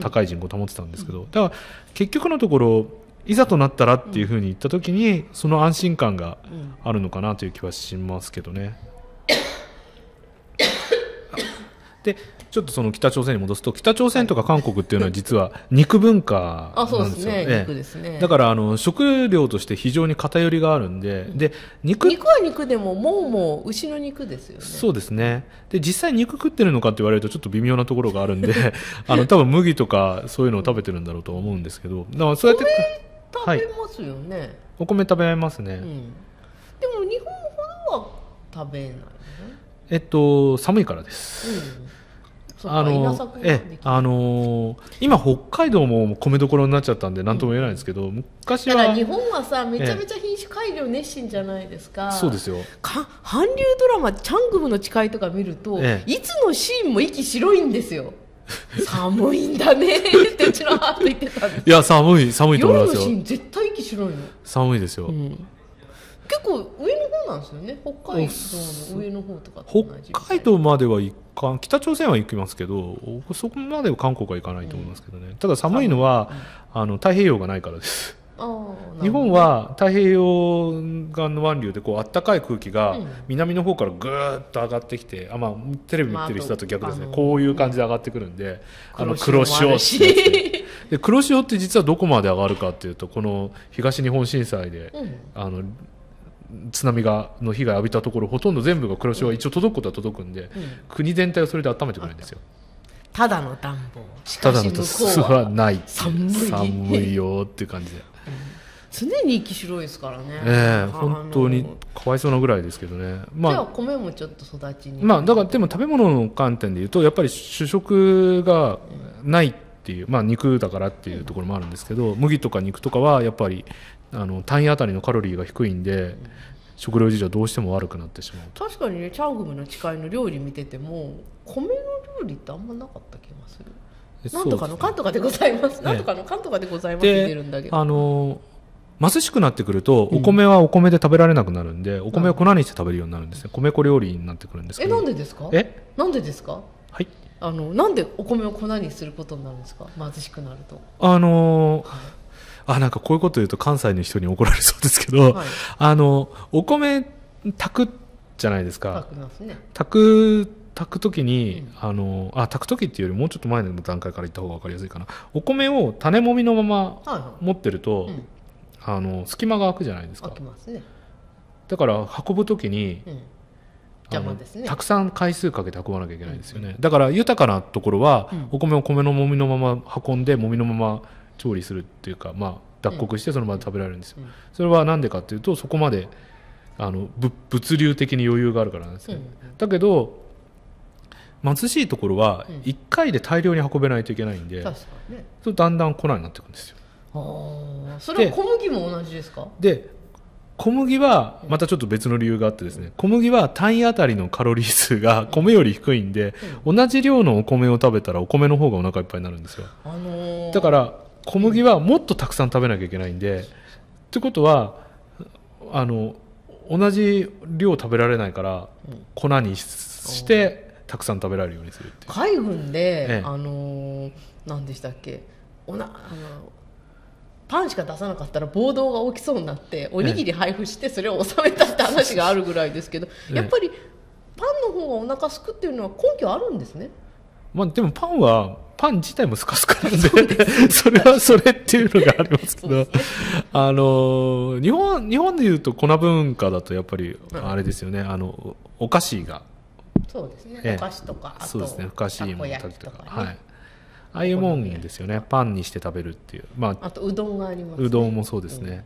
高い人口を保ってたんですけど、うん、だから結局のところいざとなったらっていうふうに言った時にその安心感があるのかなという気はしますけどね。でちょっとその北朝鮮に戻すと北朝鮮とか韓国っていうのは実は肉文化なんですよ、ねね、肉ですねだからあの食料として非常に偏りがあるんでで肉肉は肉でももうもう牛の肉ですよねそうですねで実際肉食ってるのかって言われるとちょっと微妙なところがあるんで *laughs* あの多分麦とかそういうのを食べてるんだろうと思うんですけどだからそうやって食べますよね、はい、お米食べますね、うん、でも日本ほどは食べない、えっと寒いからです、うんあのえあのー、今北海道も米どころになっちゃったんで何とも言えないんですけど、うん、昔は日本はさめちゃめちゃ品種改良熱心じゃないですかそうですよか韓流ドラマ「チャングムの誓い」とか見ると、いつのシーンも息白いんですよ *laughs* 寒いんだねってうちの母と言ってたんですいや寒い寒いと思いますよ夜のシーン絶対息白いの寒いですよ、うん結構上の方なんですよね北海道の上の方とか北海道までは行か北朝鮮は行きますけどそこまでは韓国は行かないと思いますけどね、うん、ただ寒いのは、うん、あの太平洋がないからです日本は太平洋岸の湾流でこう暖かい空気が南の方からぐーっと上がってきて、うん、あまあ、テレビ見てる人だと逆ですね、まあ、こういう感じで上がってくるんで、うん、あの黒潮ってで黒潮って実はどこまで上がるかっていうとこの東日本震災で、うん、あの津波がの被害を浴びたところほとんど全部が黒潮は一応届くことは届くんで、うん、国全体をそれで温めてくれるんですよ。ただの暖房しかし向こうはない寒い寒いよっていう感じで、うん、常に息白いですからねええー、本当にかわいそうなぐらいですけどね、まあ、じゃあ米もちょっと育ちにまあだからでも食べ物の観点でいうとやっぱり主食がないっていう、まあ、肉だからっていうところもあるんですけど、うん、麦とか肉とかはやっぱりあの単位あたりのカロリーが低いんで食料事情どうしても悪くなってしまう確かにねチャングムの誓いの料理見てても米の料理ってあんまなかった気がするなんとかのかんとかでございます。なんとかのかんとかでございます。出るんだけど。あの貧しくなってくると、お米はお米で食べられなくなるんで、うん、お米を粉にして食べるようになるんですね。米粉料理になってくるんですけど。え、なんでですか。え、なんでですか。はい。あの、なんでお米を粉にすることになるんですか。貧しくなると。あのーあなんかこういうこと言うと関西の人に怒られそうですけど、はい、あのお米炊くじゃないですか炊く、ね、炊く時に、うん、あのあ炊く時っていうよりもうちょっと前の段階から言った方が分かりやすいかなお米を種もみのまま持ってると、はいはいうん、あの隙間が空くじゃないですか、ね、だから運ぶ時に、うんね、たくさん回数かけて運ばなきゃいけないですよね、うん、だから豊かなところは、お米を米のもみのまま運んでもみのまま調理するっていうか、まあ、脱穀してそのまま食べられるんですよ、うん、それは何でかっていうとそこまであの物物流的に余裕があるからなんですね、うん、だけど貧しいところは1回で大量に運べないといけないんで、うんそだんだん粉になっていくんですよああそれは小麦も同じですかで小麦はまたちょっと別の理由があってですね小麦は単位当たりのカロリー数が米より低いんで、同じ量のお米を食べたらお米の方がお腹いっぱいになるんですよ、あのー、だから小麦はもっとたくさん食べなきゃいけないんでってことはあの同じ量食べられないから粉にしてたくさん食べられるようにするって海軍で、ええ、あの何でしたっけおなあのパンしか出さなかったら暴動が起きそうになっておにぎり配布してそれを収めたって話があるぐらいですけど、え、やっぱりパンの方がお腹すくっていうのは根拠あるんですね、まあ、でもパンはパン自体もスカスカなんで、それはそれっていうのがありますけど、あの、日本、日本でいうと粉文化だとやっぱり、あれですよね、あの、お菓子が。そうですね、お菓子とか、そうですね、お菓子も炊きとか、はい。ああいうもんですよね、パンにして食べるっていう。まあ、あとうどんがあります、うどんもそうですね。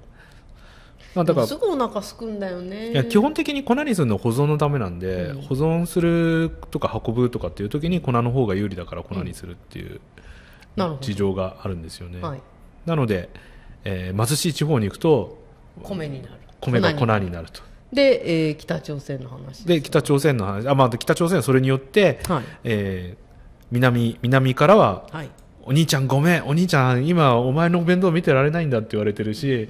まあ、だからすぐお腹すくんだよねいや基本的に粉にするのは保存のためなんで、うん、保存するとか運ぶとかっていう時に粉の方が有利だから粉にするっていう事情があるんですよね、なはい、なので、えー、貧しい地方に行くと米になる米が粉になると。で、えー、北朝鮮の話で、北朝鮮の話あ、まあ、北朝鮮はそれによって、はい、えー、南南からは、はい、お兄ちゃんごめんお兄ちゃん今お前の弁当見てられないんだって言われてるし、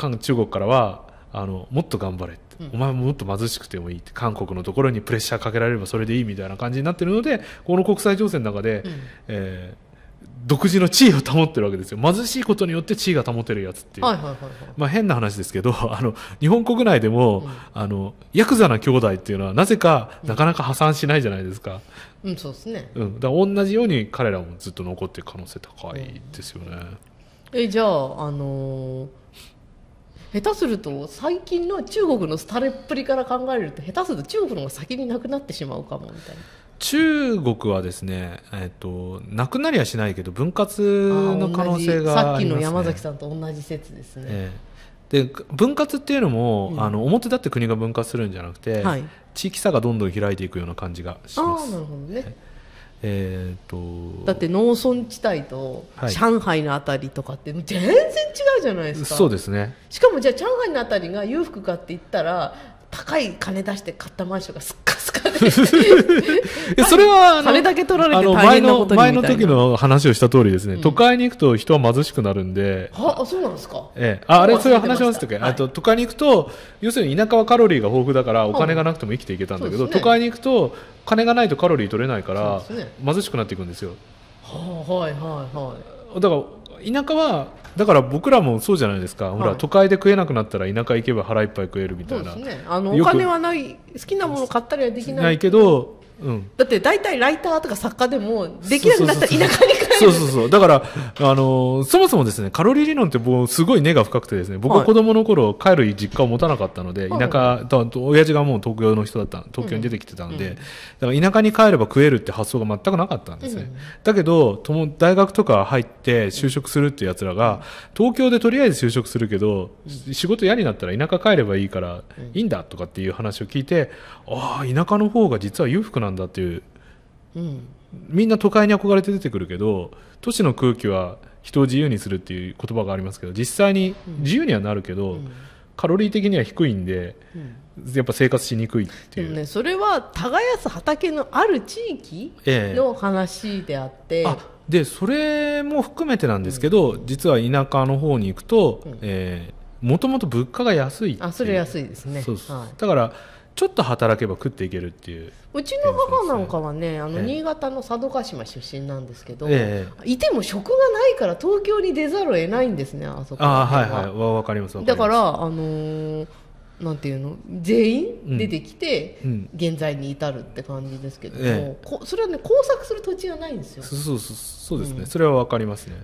韓中国からはあのもっと頑張れって、うん、お前もっと貧しくてもいいって韓国のところにプレッシャーかけられればそれでいいみたいな感じになってるのでこの国際情勢の中で、うん、えー独自の地位を保ってるわけですよ貧しいことによって地位が保てるやつっていう、まあ、変な話ですけど *laughs* あの日本国内でも、うん、あのヤクザな兄弟っていうのはなぜか、なかなか破産しないじゃないですか、うんそうですね、うん、だ同じように彼らもずっと残ってる可能性高いですよね、うん、えじゃあ、あのー下手すると最近の中国の廃れっぷりから考えると下手すると中国の方が先になくなってしまうかもみたいな。中国はですね、えっ、と、なくなりはしないけど分割の可能性があります、ね、さっきの山崎さんと同じ説ですね。えで分割っていうのも、うん、あの表立って国が分割するんじゃなくて、はい、地域差がどんどん開いていくような感じがします。あなるほどね、はいえー、とだって農村地帯と上海の辺りとかって全然違うじゃないですか、はい、そうですねしかもじゃあ上海の辺りが裕福かって言ったら高い金出して買ったマンションがすっかすか *laughs* それはあの、だけ取られてと前の、前の時の話をした通りですね、都会に行くと人は貧しくなるんで。あ、そうなんですかええ。あ、れ、そういう話はしたっけ、は都会に行くと、要するに田舎はカロリーが豊富だから、お金がなくても生きていけたんだけど、都会に行くと、金がないとカロリー取れないから、貧しくなっていくんですよ。はあ、はいはいはい。だから、田舎はだから僕らもそうじゃないですか、ほら、都会で食えなくなったら田舎行けば腹いっぱい食えるみたいな、ね、あのお金はない好きなもの買ったりはできないけど、うん、だって大体ライターとか作家でもできなくなったら田舎に帰そうそうそう。だから、あのー、そもそもですね、カロリー理論ってもうすごい根が深くてですね、僕は子供の頃、帰る実家を持たなかったので、田舎、と、親父がもう東京の人だった、東京に出てきてたので、だから田舎に帰れば食えるって発想が全くなかったんですね。だけど、大学とか入って就職するっていう奴らが、東京でとりあえず就職するけど、仕事嫌になったら田舎帰ればいいからいいんだとかっていう話を聞いて、ああ、田舎の方が実は裕福なんだっていう、うん、みんな都会に憧れて出てくるけど都市の空気は人を自由にするっていう言葉がありますけど実際に自由にはなるけど、うん、カロリー的には低いんで、うん、やっぱ生活しにくいっていう、ね、それは耕す畑のある地域の話であって、えでそれも含めてなんですけど、うん、実は田舎の方に行くと、えーもともと物価が安いあそれ安いですね、はい、だからちょっと働けば食っていけるっていううちの母なんかはねあの新潟の佐渡島出身なんですけど、ええ、いても職がないから東京に出ざるを得ないんですねあそこはあはいはいわかりますだからあのーなんていうの全員出てきて、現在に至るって感じですけども、うんうええ、それはね工作する土地がないんですよそうそうそうそうですね、うん、それは分かりますね、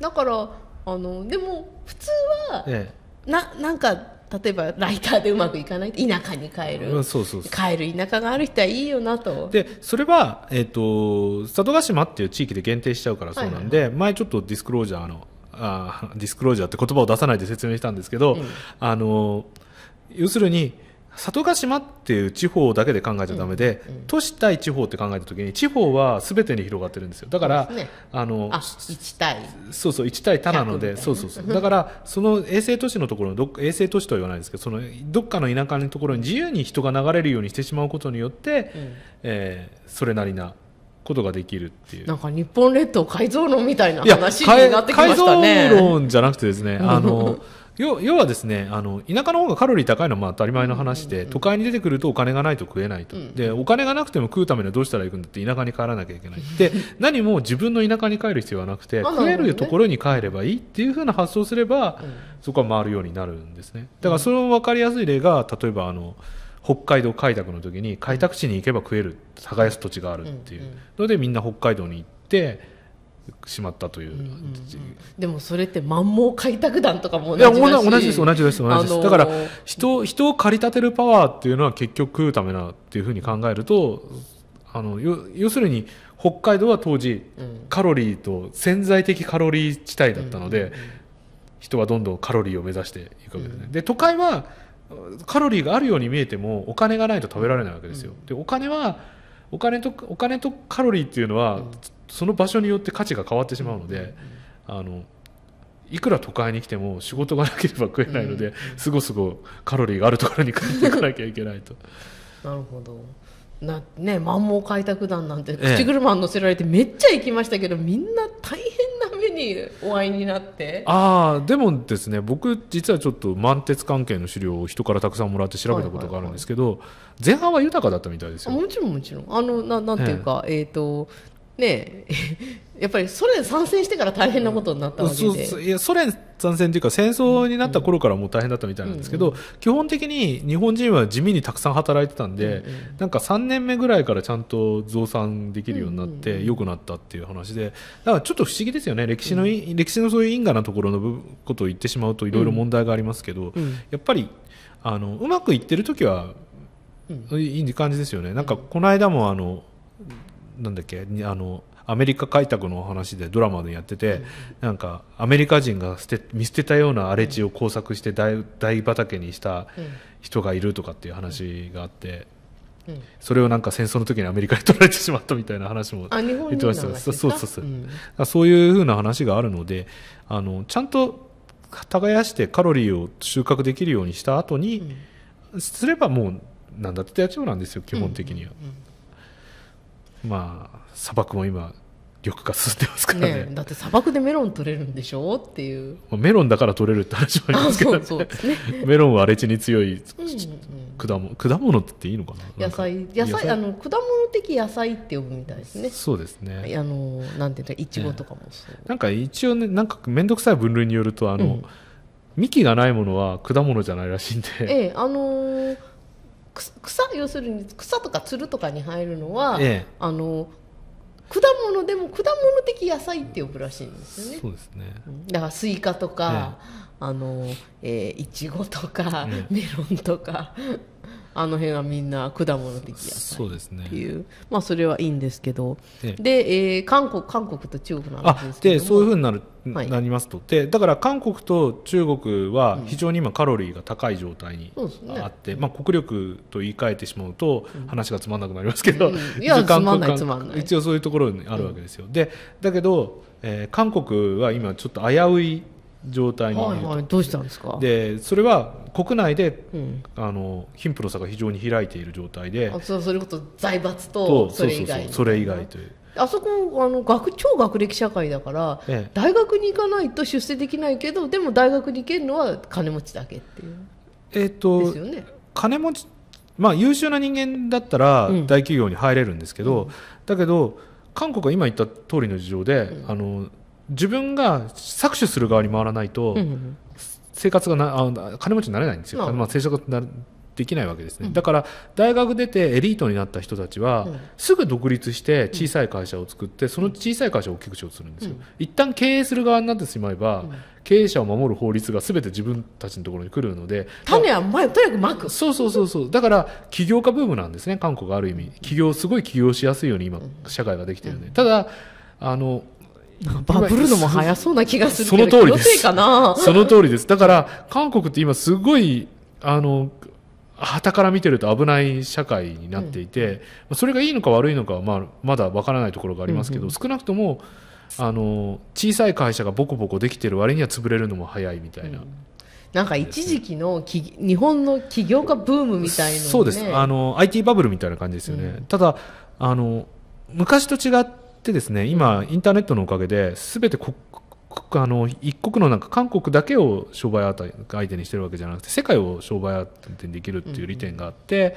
だからあのでも普通は、ええ、ななんか例えばライターでうまくいかない田舎に帰る、うん、そうそう帰る田舎がある人はいいよなとでそれは、えーと、佐渡島っていう地域で限定しちゃうからそうなんで、はいはい、前ちょっとディスクロージャーのあディスクロージャーって言葉を出さないで説明したんですけど、うん、あの要するに里ヶ島っていう地方だけで考えちゃだめで、うんうん、都市対地方って考えた時に地方はすべてに広がってるんですよだから、あの1対そうそう1対多なのでそうそうそうだからその衛星都市のところのど衛星都市とは言わないですけどそのどっかの田舎のところに自由に人が流れるようにしてしまうことによって、うん、えー、それなりなことができるっていうなんか日本列島改造論みたいな話になってきましたね改造論じゃなくてですね *laughs* あの要要はですねあの田舎の方がカロリー高いのはまあ当たり前の話で、都会に出てくるとお金がないと食えないと、うん、でお金がなくても食うためにはどうしたら行くんだって田舎に帰らなきゃいけないで *laughs* 何も自分の田舎に帰る必要はなくて食えるところに帰ればいいっていうふうな発想すれば、うん、そこは回るようになるんですねだからその分かりやすい例が例えばあの北海道開拓の時に開拓地に行けば食える耕す土地があるっていうのでみんな北海道に行って。しまったという,、うんうんうん、でもそれって満蒙開拓団とかも同じだし同じです同じです同じです、あのー、だから人人を駆り立てるパワーっていうのは結局食うためなっていうふうに考えるとあの要するに北海道は当時、カロリーと潜在的カロリー地帯だったので、うんうんうん、人はどんどんカロリーを目指していくわけですね、うん、で都会はカロリーがあるように見えてもお金がないと食べられないわけですよ、うん、でお金はお金とお金とカロリーっていうのは、その場所によって価値が変わってしまうので、あのいくら都会に来ても仕事がなければ食えないので、うん、すごすごカロリーがあるところに食っていかなきゃいけないと。*laughs* なるほどなね、満蒙開拓団なんて口車に乗せられてめっちゃ行きましたけど、ええ、みんな大変な目にお会いになってああでもですね僕実はちょっと満鉄関係の資料を人からたくさんもらって調べたことがあるんですけど、前半は豊かだったみたいですよもちろんもちろんあのななんていうか、えええーとね *laughs* やっぱりソ連参戦してから大変なことになったわけで、うん、いやソ連参戦というか戦争になった頃からもう大変だったみたいなんですけど、うんうん、基本的に日本人は地味にたくさん働いてたんで、うんうん、なんか3年目ぐらいからちゃんと増産できるようになって良くなったっていう話でだからちょっと不思議ですよね歴史の、うん、歴史のそういう因果なところのことを言ってしまうといろいろ問題がありますけど、うん、やっぱりあのうまくいってる時は、いい感じですよね。なんかこの間もあのなんだっけあのアメリカ開拓のお話でドラマでやってて、なんかアメリカ人が捨て見捨てたような荒れ地を工作して大大畑にした人がいるとかっていう話があって。うん、それをなんか戦争の時にアメリカに取られてしまったみたいな話も言ってましたそうそうそう、うん、そういうふうな話があるのであのちゃんと耕してカロリーを収穫できるようにした後に、うん、すればもう何だって大丈夫なんですよ基本的には。うんうんうんまあ砂漠も今緑化進んでますからね、ね、だって砂漠でメロン取れるんでしょっていう、まあ、メロンだから取れるって話もありますけど、ね、そうそうね、*laughs* メロンは荒れ地に強い、うんうん、果物果物っていいのかな野菜野菜あの果物的野菜って呼ぶみたいですねそうですねあのなんていうのいちごとかもそう、ね、なんか一応ねなんか面倒くさい分類によるとあの、うん、幹がないものは果物じゃないらしいんでええあのー草要するに草とかつるとかに入るのは、ええ、あの果物でも果物的野菜って呼ぶらしいんですよね。そうですねだからスイカとか、ええあのえー、いちごとか、メロンとか、あの辺はみんな果物的野菜そうですねっていうまあそれはいいんですけどで、えー、韓国韓国と中国なんですけどでそういうふうになる、はい、なりますとでだから韓国と中国は非常に今カロリーが高い状態にあって、うんね、まあ、国力と言い換えてしまうと話がつまんなくなりますけど、うん、いや *laughs* つまんないつまんない一応そういうところにあるわけですよ、うん、でだけど、えー、韓国は今ちょっと危うい状態にどうしたんですかでそれは国内で、うん、あの貧富の差が非常に開いている状態であそそれこそ財閥とそれ以外それ以外というあそこあの学超学歴社会だから、ええ、大学に行かないと出世できないけどでも大学に行けるのは金持ちだけっていうえっ、とですよね金持ちまあ優秀な人間だったら大企業に入れるんですけど、うん、だけど韓国は今言った通りの事情で、うん、あの自分が搾取する側に回らないと、生活がなあ金持ちになれないんですよ、うん、まあ、生活なできないわけですね、うん、だから大学出てエリートになった人たちは、すぐ独立して小さい会社を作って、その小さい会社を大きくしようとするんですよ、うん、一旦経営する側になってしまえば、経営者を守る法律が全て自分たちのところに来るので種は前とにかくまくそうそうそうそうだから起業家ブームなんですね韓国ある意味起業すごい起業しやすいように今社会ができてるんで、ただあのバブるのも早そうな気がするけどその通りでその通りですだから韓国って今すごいあの旗から見てると危ない社会になっていて、うん、それがいいのか悪いのかは、まあ、まだ分からないところがありますけど、うんうん、少なくともあの小さい会社がボコボコできてる割には潰れるのも早いみたいな。うんなんか一時期のき日本の起業家ブームみたいな、ね、そうですあの IT バブルみたいな感じですよね、うん、ただあの昔と違っってですね今インターネットのおかげで全てこあの一国のなんか韓国だけを商売相手にしてるわけじゃなくて世界を商売相手にできるっていう利点があって、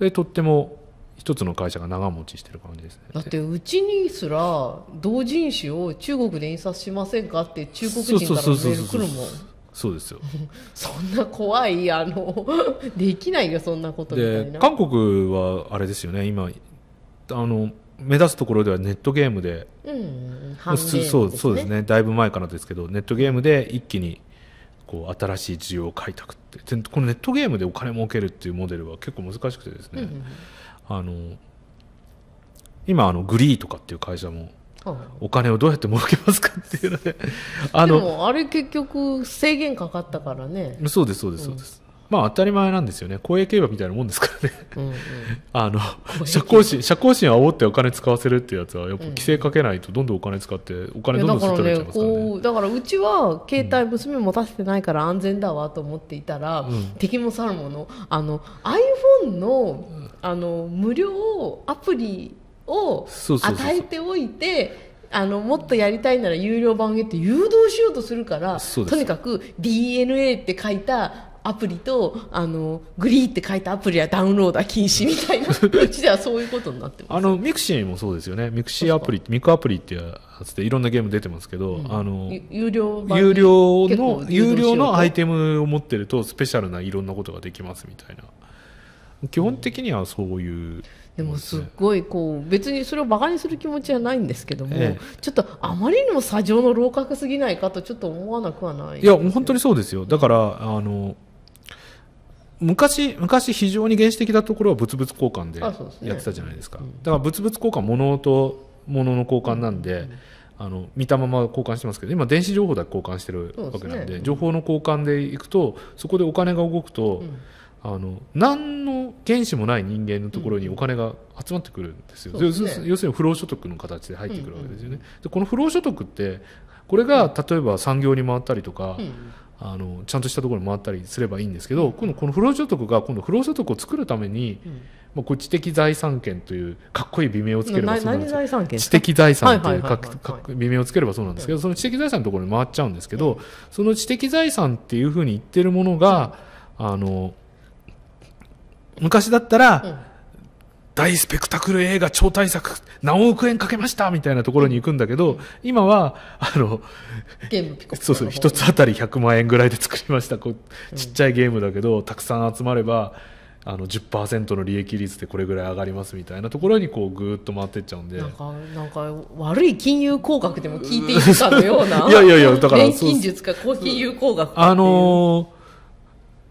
うん、とっても一つの会社が長持ちしてる感じですねだってうちにすら同人誌を中国で印刷しませんかって中国人からメール来るもんそうですよ *laughs* そんな怖いあのできないよそんなことみたいな韓国はあれですよね今あの目指すところではネットゲームで,、うんームそうそうですねだいぶ前からですけどネットゲームで一気にこう新しい需要開拓ってこのネットゲームでお金儲けるっていうモデルは結構難しくてですね、うん、あの今あのグリーとかっていう会社もお金をどうやって儲けますかっていうのであのでもあれ結局制限かかったからねそうですそうですそうです、うんまあ当たり前なんですよね公営競馬みたいなもんですからねうん、うん、あの社交心社交心を煽ってお金使わせるってやつはやっぱ規制かけないとどんどんお金使ってお金どんどん吸っられちゃいますからね、ね、だからうちは携帯娘持たせてないから安全だわと思っていたら、うん、敵も去るものあの iPhone のあの無料アプリを与えておいてあのもっとやりたいなら有料版へって誘導しようとするからとにかく DNA って書いたアプリとあのグリーって書いたアプリはダウンロードは禁止みたいなうちではそういうことになってます、ね、あのミクシーもそうですよねミクシーアプリミクアプリってやつでいろんなゲーム出てますけど、うん、あの有料有料の有料のアイテムを持ってるとスペシャルないろんなことができますみたいな基本的にはそういう、うんでもすごいこう別にそれをバカにする気持ちはないんですけども、ええ、ちょっとあまりにも砂上の老化すぎないかとちょっと思わなくはない、いや本当にそうですよだからあの昔昔非常に原始的なところは物々交換でやってたじゃないですか、ねうん、だから物々交換物と物の交換なんで、うん、あの見たまま交換してますけど今電子情報だけ交換してるわけなんで、ね、情報の交換でいくとそこでお金が動くと、うん、あの何の原子もない人間のところにお金が集まってくるんですよ、すね、要するに不労所得の形で入ってくるわけですよね。でこの不労所得ってこれが例えば産業に回ったりとか、うん、あのちゃんとしたところに回ったりすればいいんですけど今度この不労所得が今度不労所得を作るために、まあ、こう知的財産権というかっこいい美名をつければそうなんです知的財産というか美名をつければそうなんですけどその知的財産のところに回っちゃうんですけど、その知的財産っていうふうに言ってるものが、あの昔だったら、大スペクタクル映画超大作何億円かけましたみたいなところに行くんだけど、今はあのゲームピコそうそう一つあたり100万円ぐらいで作りましたこうちっちゃいゲームだけど、たくさん集まればあの10%の利益率でこれぐらい上がりますみたいなところにこうぐっと回っていっちゃうんでなんかなんか悪い金融工学でも聞いているかのような *laughs* いやいやいやだから錬金術か金融工学あのー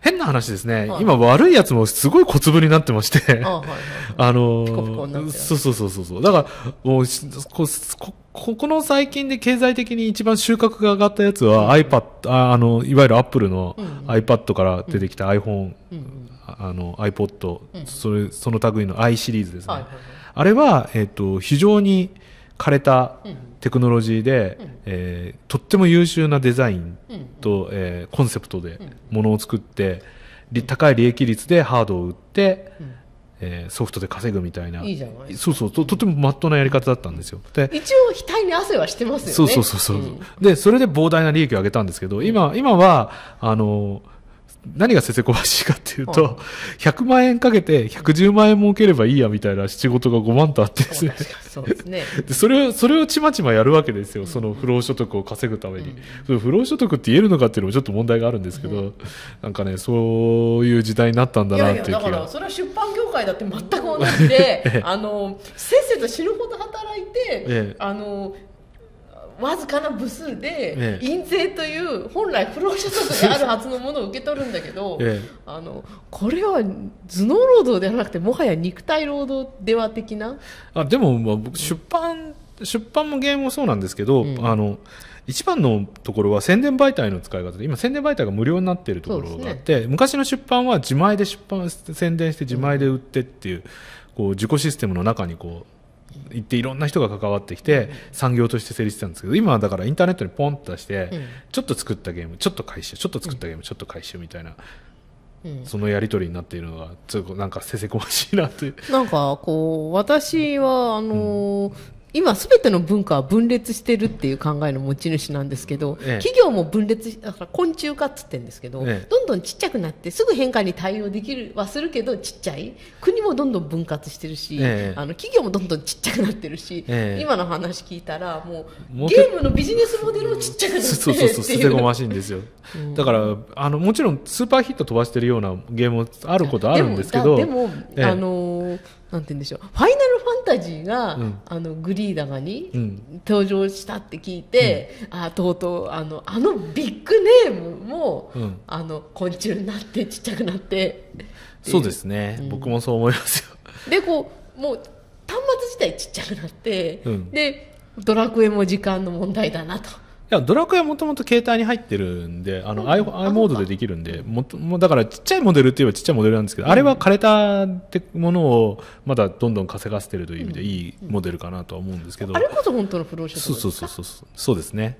変な話ですね、はい、今悪いやつもすごい小粒になってまして、あ、はいはい、*laughs* のー、そうそうそうそう。だから、もうこ、ここの最近で経済的に一番収穫が上がったやつは iPad、あの、いわゆる Apple の iPad から出てきた iPhone、うんうん、あの iPod、うん、それ、その類の i シリーズですね。はい、あれは、えっ、ー、と、非常に枯れた、うんテクノロジーで、うん、えー、とっても優秀なデザインと、うん、えー、コンセプトでものを作って、うん、高い利益率でハードを売って、うん、えー、ソフトで稼ぐみたいなそうそうととてもまっとうなやり方だったんですよで一応額に汗はしてますよねそうそうそうそう、でそれで膨大な利益を上げたんですけど今今はあの何が先生詳しいかっていうと、はい、100万円かけて110万円儲ければいいやみたいな仕事が5万とあってですねそ *laughs* で、ね、それをそれをちまちまやるわけですよ、その不労所得を稼ぐために、うん、不労所得って言えるのかっていうのもちょっと問題があるんですけど、うん、なんかねそういう時代になったんだなっていう気がいやだからそれは出版業界だって全く同じで、*laughs* あのせっせと死ぬほど働いて、え、あのわずかな部数で印税という本来不労所得であるはずのものを受け取るんだけど、ええ、あのこれは頭脳労働ではなくてもはや肉体労働では的なあでも、まあ、僕出版、うん、出版もゲームもそうなんですけど、うん、あの一番のところは宣伝媒体の使い方で今宣伝媒体が無料になっているところがあって、ね、昔の出版は自前で出版宣伝して自前で売ってっていううん、こう自己システムの中にこう行っていろんな人が関わってきて産業として成立してたんですけど今はだからインターネットにポンて出して、ちょっと作ったゲームちょっと回収ちょっと作ったゲームちょっと回収みたいな。うん、そのやり取りになっているのがちょっとなんかせせこましいなというなんかこう私はあのー、今すべての文化は分裂してるっていう考えの持ち主なんですけど、ええ、企業も分裂だから昆虫化っつってんですけど、え、どんどんちっちゃくなってすぐ変化に対応できるはするけどちっちゃい国もどんどん分割してるし、あの企業もどんどんちっちゃくなってるし、今の話聞いたらもうゲームのビジネスモデルもちっちゃくなってるそうそうそう捨てごましいんですよ、うん、だからあのもちろんスーパーヒット飛ばしてるようなゲームもあることあるんですけどでもでも、あのーなんて言うんでしょう「ファイナルファンタジーが」うんあのグリーダガに登場したって聞いて、あとうとうあのあのビッグネームも、うんあの昆虫になってちっちゃくなってそうですね、うん僕もそう思いますよでこうもう端末自体ちっちゃくなって、うんでドラクエも時間の問題だなとやドラクエはもともと携帯に入ってるんであの、うん、i, i モードでできるんでももだからちっちゃいモデルって言えばちっちゃいモデルなんですけど、うん、あれは枯れたってものをまだどんどん稼がせてるという意味でいいモデルかなとは思うんですけど、うん、あれこそ本当のプロシェそうそうそうそうそうですね、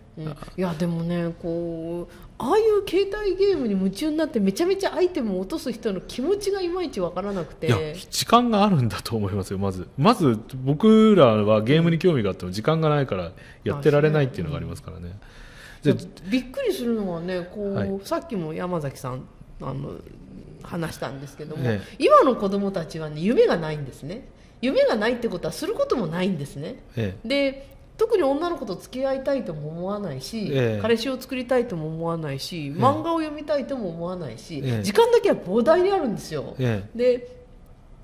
いやでもねこうああいう携帯ゲームに夢中になってめちゃめちゃアイテムを落とす人の気持ちがいまいち分からなくて時間があるんだと思いますよまずまず僕らはゲームに興味があっても時間がないからやってられないっていうのがありますからね、うん、びっくりするのはねこう、はい、さっきも山崎さんあの話したんですけども、ね、今の子供たちはね夢がないんですね夢がないってことはすることもないんですね、ええ、で特に女の子と付き合いたいとも思わないし、ええ、彼氏を作りたいとも思わないし漫画を読みたいとも思わないし、え、時間だけは膨大にあるんですよ。で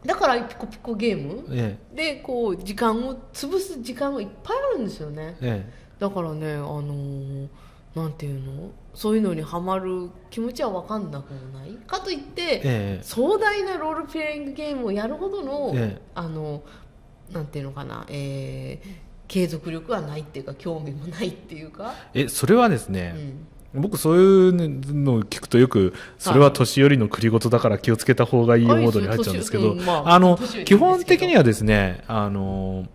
だからピコピコゲーム、でこう時間を潰す時間がいっぱいあるんですよね。だからねあのー、なんていうのそういうのにはまる気持ちは分かんなくもないかといって、壮大なロールプレイングゲームをやるほどの、あのなんていうのかな、えー、継続力はないっていうか興味もないっていうかえそれはですね、うん、僕そういうのを聞くとよくそれは年寄りの繰り事だから気をつけた方がいいよモードに入っちゃうんですけど、あの基本的にはですねあの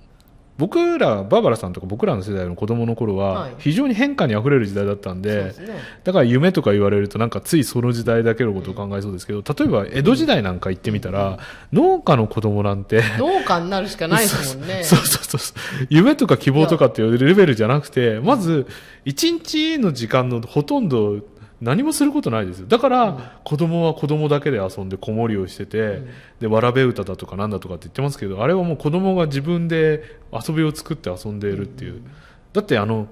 僕らバーバラさんとか僕らの世代の子供の頃は非常に変化にあふれる時代だったんではいでね、だから夢とか言われるとなんかついその時代だけのことを考えそうですけど例えば江戸時代なんか行ってみたら、うん、農家の子供なんて農家になるしかないですもんね *laughs* そうそうそう夢とか希望とかっていうレベルじゃなくてまず一日の時間のほとんど何もすることないですよだから子供は子供だけで遊んで子守りをしてて、うん、でわらべ歌だとかなんだとかって言ってますけどあれはもう子供が自分で遊びを作って遊んでいるっていう、うん、だってあの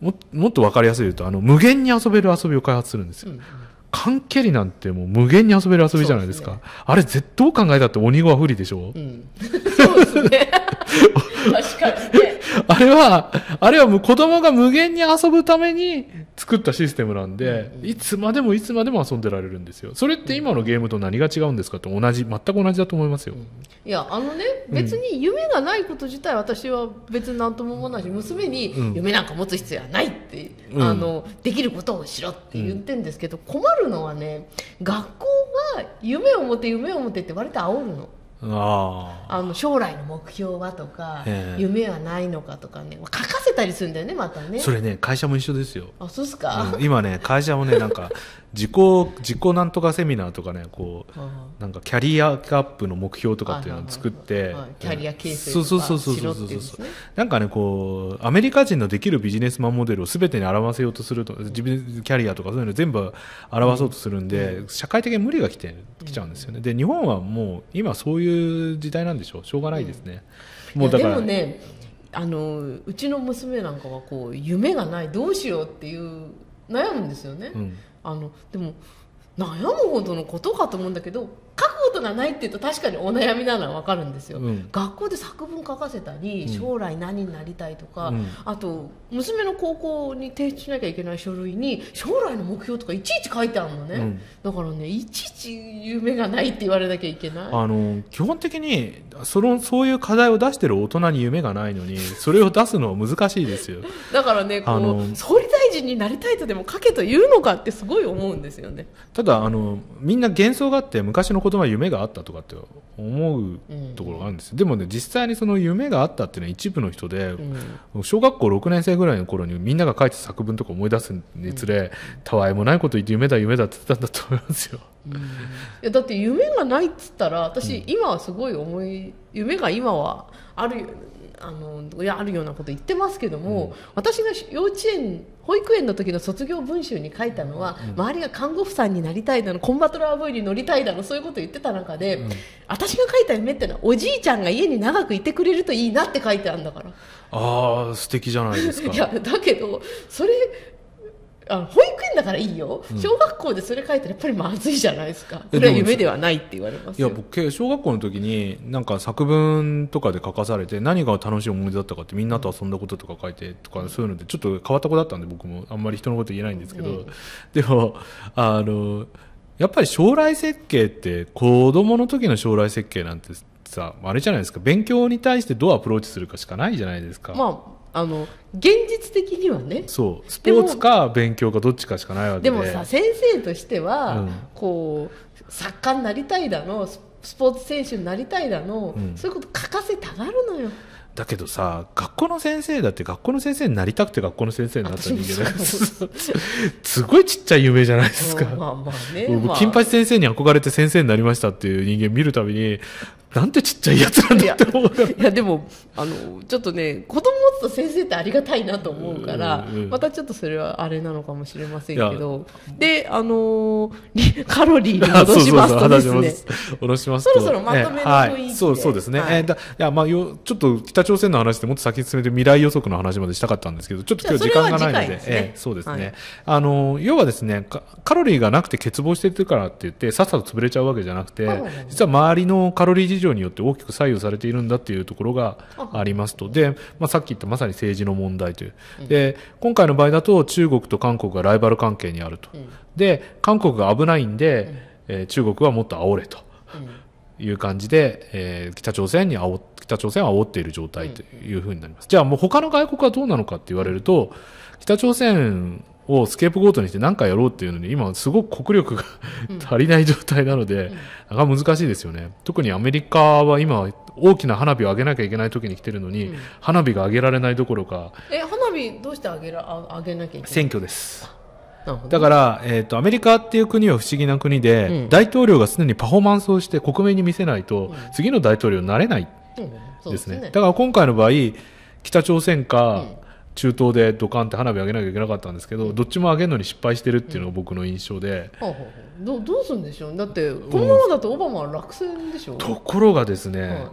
もっと分かりやすい言うとあの無限に遊べる遊びを開発するんですよ、うん、缶蹴りなんてもう無限に遊べる遊びじゃないですか、ね、あれ絶どう考えたって鬼語は不利でしょ、うん、*laughs* そうですね *laughs* 確かに *laughs* あれは、あれはもう子供が無限に遊ぶために作ったシステムなんで、いつまでもいつまでも遊んでられるんですよ。それって今のゲームと何が違うんですかって同じ、全く同じだと思いますよ。いや、あのね、別に夢がないこと自体私は別に何とも思わないし、娘に夢なんか持つ必要はないって、うん、あの、できることをしろって言ってんですけど、困るのはね、学校が夢を持て夢を持てって割と煽るの。あの将来の目標はとか、夢はないのかとかね書かけたりするんだよねまたねそれね会社も一緒ですよあそうすか、うん、今ね会社もねなんか *laughs* 自己自己なんとかセミナーとかねこうなんかキャリアアップの目標とかっていうのを作ってキャリア形成いうんです、ね、そうそうそうそうそうそうなんかねこうアメリカ人のできるビジネスマンモデルを全てに表せようとすると自分キャリアとかそういうの全部表そうとするんで、うん、社会的に無理が来て来ちゃうんですよね、うん、で日本はもう今そういう時代なんでしょうしょうがないですね、もうだからでもねあのうちの娘なんかはこう夢がないどうしようっていう悩むんですよね、うん、あのでも悩むほどのことかと思うんだけど書くことがないっていうと確かにお悩みなのは分かるんですよ、うん、学校で作文書かせたり将来何になりたいとか、うん、あと娘の高校に提出しなきゃいけない書類に将来の目標とかいちいち書いてあるのね、うん、だからねいちいち夢がないって言われなきゃいけないあの基本的にそのそういう課題を出してる大人に夢がないのにそれを出すのは難しいですよ *laughs* だからねこう総理大臣になりたいとでも書けというのかってすごい思うんですよねただあのみんな幻想があって昔の子言葉夢があったとかって思うところがあるんですよ、うん、でもね実際にその夢があったっていうのは一部の人で、うん、小学校6年生ぐらいの頃にみんなが書いた作文とか思い出すにつれ、うん、たわいもないこと言って夢だ夢だって言ってたんだと思いますよ、いやだって夢がないっつったら私、今はすごい思い夢が今はあるあのやあるようなこと言ってますけども、うん、私が幼稚園保育園の時の卒業文集に書いたのは、うん、周りが看護婦さんになりたいだのコンバトラー V に乗りたいだのそういうこと言ってた中で、うん、私が書いた夢ってのはおじいちゃんが家に長くいてくれるといいなって書いてあるんだからああ素敵じゃないですかいやだけどそれあ保育園だからいいよ、うん、小学校でそれ書いたらやっぱりまずいじゃないですかそれは夢ではないって言われますいや僕小学校の時になんか作文とかで書かされて何が楽しい思い出だったかってみんなと遊んだこととか書いてとかそういうのでちょっと変わった子だったんで僕もあんまり人のこと言えないんですけど、うん、*laughs* でもあのやっぱり将来設計って子供の時の将来設計なんてさあれじゃないですか勉強に対してどうアプローチするかしかないじゃないですか。まああの現実的にはねそうスポーツか勉強かどっちかしかないわけででもさ先生としては、うん、こう作家になりたいだのスポーツ選手になりたいだの、うん、そういうこと書かせたがるのよだけどさ学校の先生だって学校の先生になりたくて学校の先生になった人間だから *laughs* すごいちっちゃい夢じゃないですか、まあまあね、金八先生に憧れて先生になりましたっていう人間見るたびになんてちっちゃいやつなんだって思ういや *laughs* でもあのちょっとね子供持つと先生ってありがたいなと思うから、うんうん、またちょっとそれはあれなのかもしれませんけどであのー、カロリーに戻しますとですねそうしますそろそろまとめの雰囲気、はい、そうそうですね、はい、えー、いやまあよちょっと北朝鮮の話でもっと先進めて未来予測の話までしたかったんですけどちょっと今日時間がないのでで、ね、えー、そうですね、はい、あの要はですねカロリーがなくて欠乏してるからって言ってさっさと潰れちゃうわけじゃなくて実は周りのカロリー事場によって大きく左右されているんだっていうところがありますとで、まあ、さっき言ったまさに政治の問題という、で今回の場合だと中国と韓国がライバル関係にあると、で韓国が危ないんで、えー、中国はもっと煽れと。いう感じで、えー、北朝鮮に煽北朝鮮は煽っている状態というふうになります。じゃあもう他の外国はどうなのかって言われると、北朝鮮をスケープゴートにして何かやろうっていうのに今すごく国力が *laughs* 足りない状態なので、ななか難しいですよね特にアメリカは今大きな花火を上げなきゃいけない時に来てるのに、花火が上げられないどころかえ花火どうして上げら上げなきゃいけない選挙ですだから、えーと、アメリカっていう国は不思議な国で、うん、大統領が常にパフォーマンスをして国民に見せないと、うん、次の大統領になれないですねうんすね、だから今回の場合北朝鮮か、中東でドカンって花火上げなきゃいけなかったんですけどどっちも上げるのに失敗してるっていうのが僕の印象で、はあどどうするんでしょうだってこのままだとオバマは落選でしょところがですね、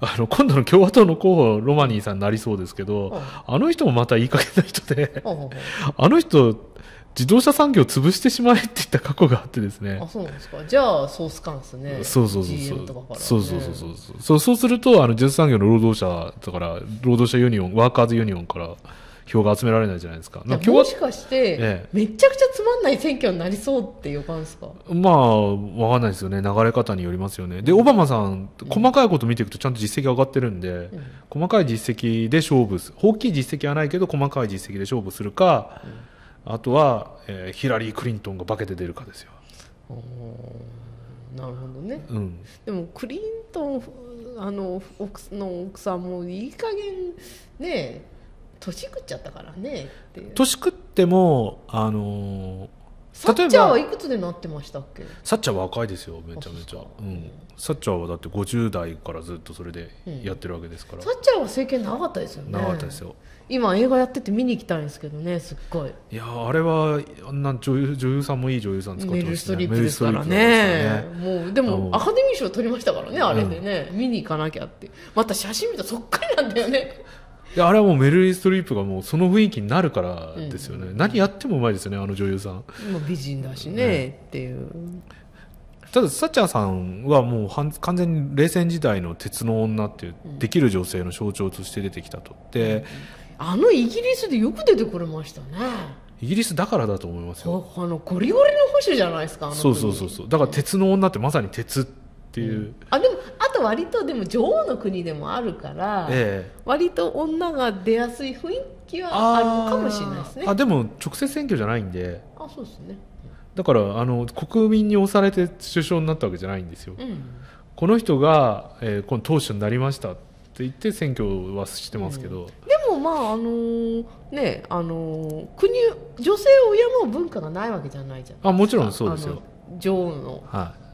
あの今度の共和党の候補ロマニーさんになりそうですけど、あの人もまたいい加減な人で、あの人自動車産業を潰してしまえって言った過去があってですねあそうなんですかじゃあソース感ですねそうそうそうそう、ね、そうそうそうそうそうそうするとあの自動車産業の労働者だから労働者ユニオンワーカーズユニオンから票が集められないじゃないですかかもしかして、ええ、めちゃくちゃつまんない選挙になりそうって予感ですかまあ分かんないですよね流れ方によりますよねでオバマさん、うん、細かいこと見ていくとちゃんと実績上がってるんで、うん、細かい実績で勝負す大きい実績はないけど細かい実績で勝負するか、うんあとは、えー、ヒラリー・クリントンが化けて出るかですよ。なるほどね、うん、でもクリントンあの奥の奥さんもいい加減ね年食っちゃったからね年食ってもあのー、サッチャーはいくつでなってましたっけサッチャーは若いですよめちゃめちゃう、うん、サッチャーはだって50代からずっとそれでやってるわけですから、うん、サッチャーは政権長かったですよね長かったですよ今映画やってて見に行きたいんですけどねすっごいいやあれはあんな女優女優さんもいい女優さん使ってましたねメルストリップですからねもうでもアカデミー賞取りましたからねあれでね、見に行かなきゃってまた写真見たらそっくりなんだよねいやあれはもうメルリストリープがもうその雰囲気になるからですよね、何やってもうまいですよねあの女優さんもう美人だしねっていうただサッチャーさんはもう完全に冷戦時代の鉄の女っていう、できる女性の象徴として出てきたとって、あのイギリスでよく出てくれましたねイギリスだからだと思いますよあのゴリゴリの保守じゃないですかそうそうそうそうだから鉄の女ってまさに鉄っていう、うん、あでもあと割とでも女王の国でもあるから、ええ、割と女が出やすい雰囲気はあるかもしれないですねあでも直接選挙じゃないんであそうですねだからあの国民に押されて首相になったわけじゃないんですよ、うん、この人が、えー、この党首になりましたって言って選挙はしてますけど、うんまああのー、ねあのー、国女性を敬う文化がないわけじゃないじゃないですかあもちろんそうですよ女王の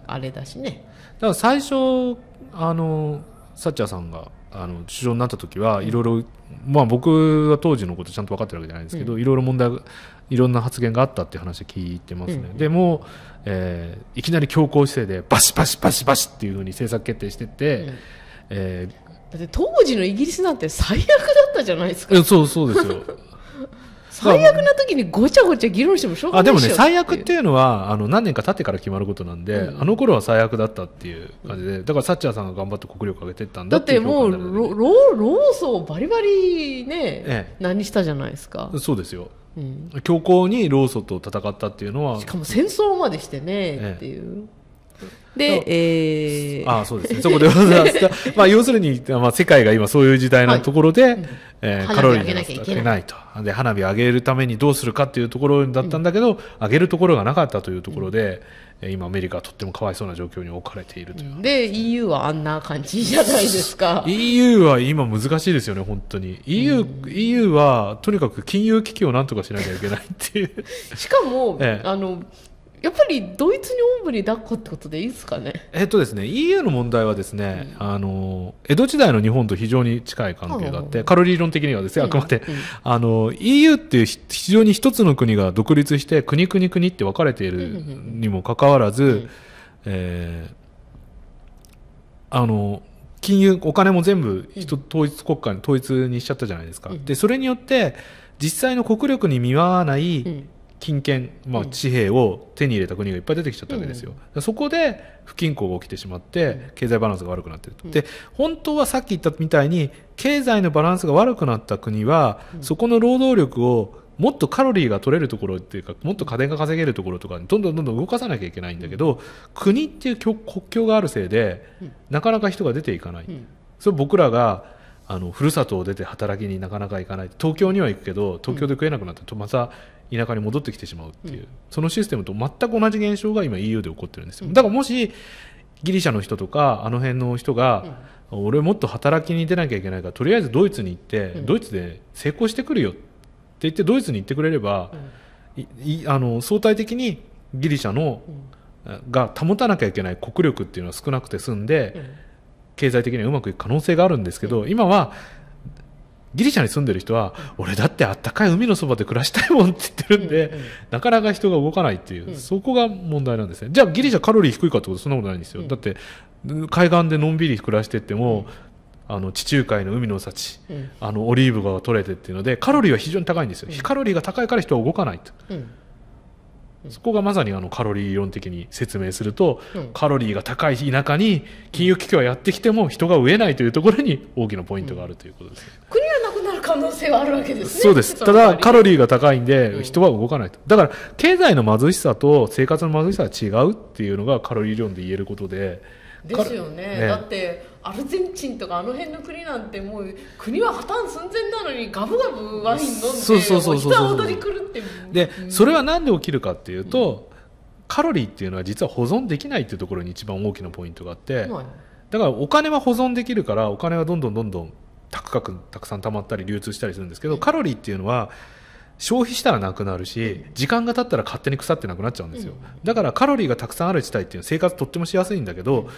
あれだしね、はい、だから最初あのサッチャーさんがあの首相になった時はいろいろまあ僕は当時のことちゃんと分かってるわけじゃないですけどいろいろ問題いろんな発言があったっていう話聞いてますね、うん、でも、えー、いきなり強硬姿勢でバシバシバシバシっていうふうに政策決定してって、うん、えーだって当時のイギリスなんて最悪だったじゃないですかそうそうですよ *laughs* 最悪な時にごちゃごちゃ議論してもしょうがないでもね最悪っていうのはあの何年か経ってから決まることなんで、うん、あの頃は最悪だったっていう感じでだからサッチャーさんが頑張って国力上げてったんだってだってもうロロローソンバリバリね、ええ、何したじゃないですかそうですよ、うん、強硬にローソンと戦ったっていうのはしかも戦争までしてね、ええ、っていう。で、えー、あそうですね、そこでございますが、*laughs* まあ、要するに、まあ、世界が今そういう時代のところで、はいえー、カロリーを上げないとで、花火を上げるためにどうするかっていうところだったんだけど、うん、上げるところがなかったというところで、うん、今、アメリカはとってもかわいそうな状況に置かれているという、で、EU はあんな感じじゃないですか。EU は今、難しいですよね、本当に。EU,、うん、EU はとにかく金融危機をなんとかしなきゃいけないっていう。しかも、*laughs* ええ、あのやっぱりドイツにおんぶに抱っこってことでいいですかねえっとですね EU の問題はですね、うん、あの江戸時代の日本と非常に近い関係があって、カロリー論的にはですねあくまで、うんあの EU っていう非常に一つの国が独立して国国国って分かれているにもかかわらず、うんえー、あの金融お金も全部統一国家に統一にしちゃったじゃないですか、でそれによって実際の国力に見合わない、金券、まあ、紙幣を手に入れた国がいっぱい出てきちゃったわけですよ、うん、そこで不均衡が起きてしまって経済バランスが悪くなってると、うん、で本当はさっき言ったみたいに経済のバランスが悪くなった国は、うん、そこの労働力をもっとカロリーが取れるところっていうかもっと家電が稼げるところとかにどんどんどんどん動かさなきゃいけないんだけど、国っていう国境があるせいで、なかなか人が出ていかない、それ僕らがあのふるさとを出て働きになかなか行かない東京には行くけど東京で食えなくなったとまた田舎に戻ってきてしまうっていう、うん、そのシステムと全く同じ現象が今 EU で起こってるんですよ、だからもしギリシャの人とかあの辺の人が、うん、俺もっと働きに出なきゃいけないからとりあえずドイツに行って、うん、ドイツで成功してくるよって言ってドイツに行ってくれれば、いあの相対的にギリシャの、が保たなきゃいけない国力っていうのは少なくて済んで、経済的にはうまくいく可能性があるんですけど今はギリシャに住んでる人は、俺だってあったかい海のそばで暮らしたいもんって言ってるんで、うんうん、なかなか人が動かないっていう、うん、そこが問題なんですね。じゃあギリシャカロリー低いかってことそんなことないんですよ。うん、だって、海岸でのんびり暮らしてっても、あの地中海の海の幸、うん、あのオリーブが取れてっていうのでカロリーは非常に高いんですよ、カロリーが高いから人は動かないと、そこがまさにあのカロリー論的に説明すると、うん、カロリーが高い田舎に金融危機はやってきても人が飢えないというところに大きなポイントがあるということです、ね、国がなくなる可能性はあるわけですねそうですただカロリーが高いんで人は動かないと、うん、だから経済の貧しさと生活の貧しさは違うっていうのがカロリー論で言えることでですよね、ね、だってアルゼンチンとかあの辺の国なんてもう国は破綻寸前なのにガブガブワイン飲んでそうそうそうに来るってで、うん、それは何で起きるかっていうと、うん、カロリーっていうのは実は保存できないっていうところに一番大きなポイントがあって、はい、だからお金は保存できるからお金はどんどんどんどん高くたくさん溜まったり流通したりするんですけど、うん、カロリーっていうのは消費したらなくなるし時間が経ったら勝手に腐ってなくなっちゃうんですよだからカロリーがたくさんある地帯っていうのは生活とってもしやすいんだけど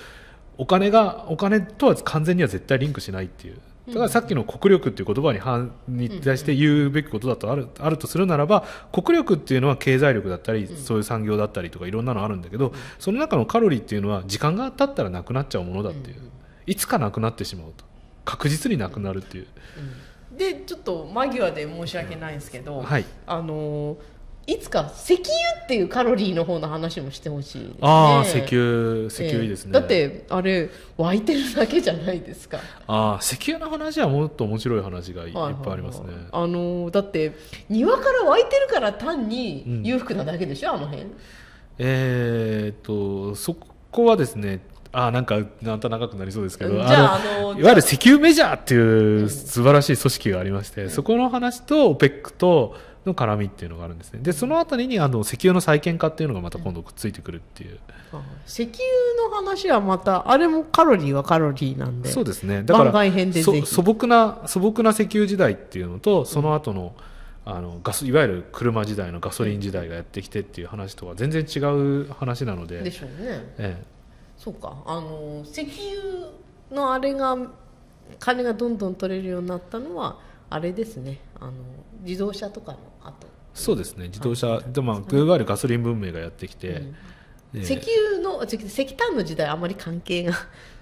お金がお金とは完全には絶対リンクしないっていうだからさっきの国力っていう言葉に反に対して言うべきことだとある,、あるとするならば国力っていうのは経済力だったりそういう産業だったりとかいろんなのあるんだけどその中のカロリーっていうのは時間が経ったらなくなっちゃうものだっていう、いつかなくなってしまうと確実になくなるっていう。でちょっと間際で申し訳ないんですけど、はい、あのーいつか石油っていうカロリーの方の話もしてほしい、ね、ああ石油石油いいですね、えー、だってあれ湧いてるだけじゃないですかああ石油の話はもっと面白い話がいっぱいありますね、あのー、だって庭から湧いてるから単に裕福なだけでしょ、うん、あの辺えー、っとそこはですねああなんか、なんと長くなりそうですけど、じゃあのいわゆる石油メジャーっていう素晴らしい組織がありまして、そこの話と、オペックと、の絡みっていうのがあるんですねでそのあたりにあの石油の再建化っていうのがまた今度くっついてくるっていう、うん、石油の話はまたあれもカロリーはカロリーなんでそうですねだから素朴な素朴な石油時代っていうのとその後の、うん、あのガスいわゆる車時代のガソリン時代がやってきてっていう話とは全然違う話なのででしょうね、ええ、そうかあの石油のあれが金がどんどん取れるようになったのはあれですねあの自動車とかの後そうですね自動車でまあグーガルガソリン文明がやってきて、うん、石油の石炭の時代あまり関係が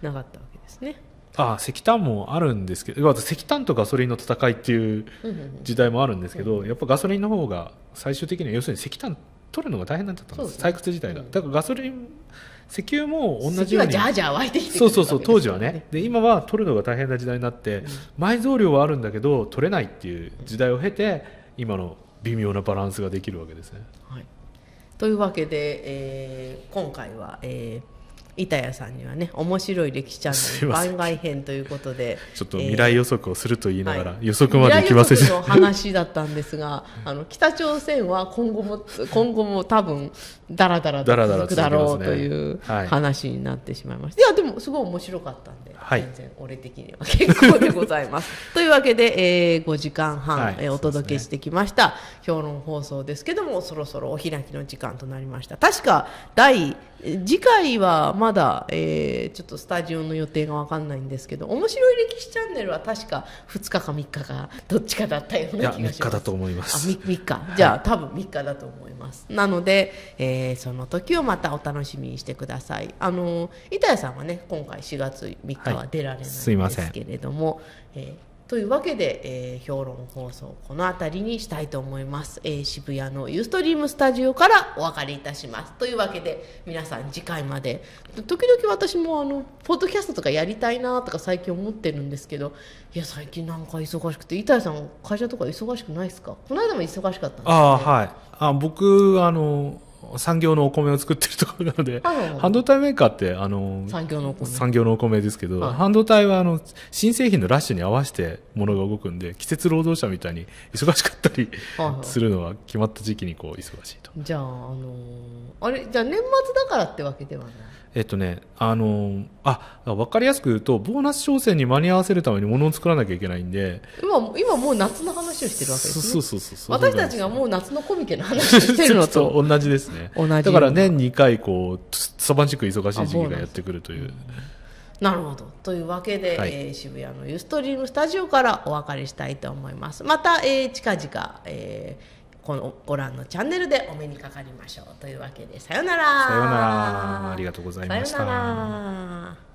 なかったわけですねああ石炭もあるんですけど石炭とガソリンの戦いっていう時代もあるんですけど、うんうん、やっぱガソリンの方が最終的には要するに石炭取るのが大変なんだったんです、ね、採掘自体が、だからガソリン石油も同じようにそうそうそう当時はねで今は取るのが大変な時代になって、埋蔵量はあるんだけど取れないっていう時代を経て今の微妙なバランスができるわけですね。はい、というわけで、えー、今回は、えー板谷さんにはね面白い歴史チャンネル番外編ということでちょっと未来予測をすると言いながら、予測まで行きませんの話だったんですが *laughs* あの北朝鮮は今後も今後も多分だらだら続くだろうという話になってしまいました、はい、いやでもすごい面白かったんで、はい、全然俺的には結構でございます *laughs* というわけで、えー、5時間半、はい、えー、お届けしてきました、ね、評論放送ですけどもそろそろお開きの時間となりました確か第次回はまだ、えー、ちょっとスタジオの予定が分かんないんですけど面白い歴史チャンネルは確か2日か3日かどっちかだったような気がします3日だと思いますあ 3, 3日じゃあ、はい、多分3日だと思いますなので、えー、その時をまたお楽しみにしてくださいあの板谷さんはね今回4月3日は出られないんですけれども、はい、えーというわけで、えー、評論放送この辺りにしたいと思います、えー、渋谷のユーストリームスタジオからお別れいたしますというわけで皆さん次回まで時々私もあのポッドキャストとかやりたいなとか最近思ってるんですけどいや最近なんか忙しくて板谷さん会社とか忙しくないですかこの間も忙しかったんです、ね、あはいあ僕あの産業のお米を作ってるところなので、半導体メーカーって、あの、産業のお米。産業のお米ですけど、はい、半導体は、あの、新製品のラッシュに合わせてものが動くんで、季節労働者みたいに忙しかったりするのは、決まった時期にこう、忙しいと。じゃあ、あのあれ、じゃあ年末だからってわけではないえっとね、あのー、あ、わかりやすく言うと、ボーナス商戦に間に合わせるためにものを作らなきゃいけないんで。今、今もう夏の話をしてるわけですね。そうそうそうそう。私たちがもう夏のコミケの話をしてるのと。*laughs* と同じですね。同じ。だから年2回、こう、サバンチック忙しい時期がやってくるという。なるほど。というわけで、はい、えー、渋谷のユーストリームスタジオからお別れしたいと思います。また、えー、近々、えーこのご覧のチャンネルでお目にかかりましょうというわけでさよならさよならありがとうございました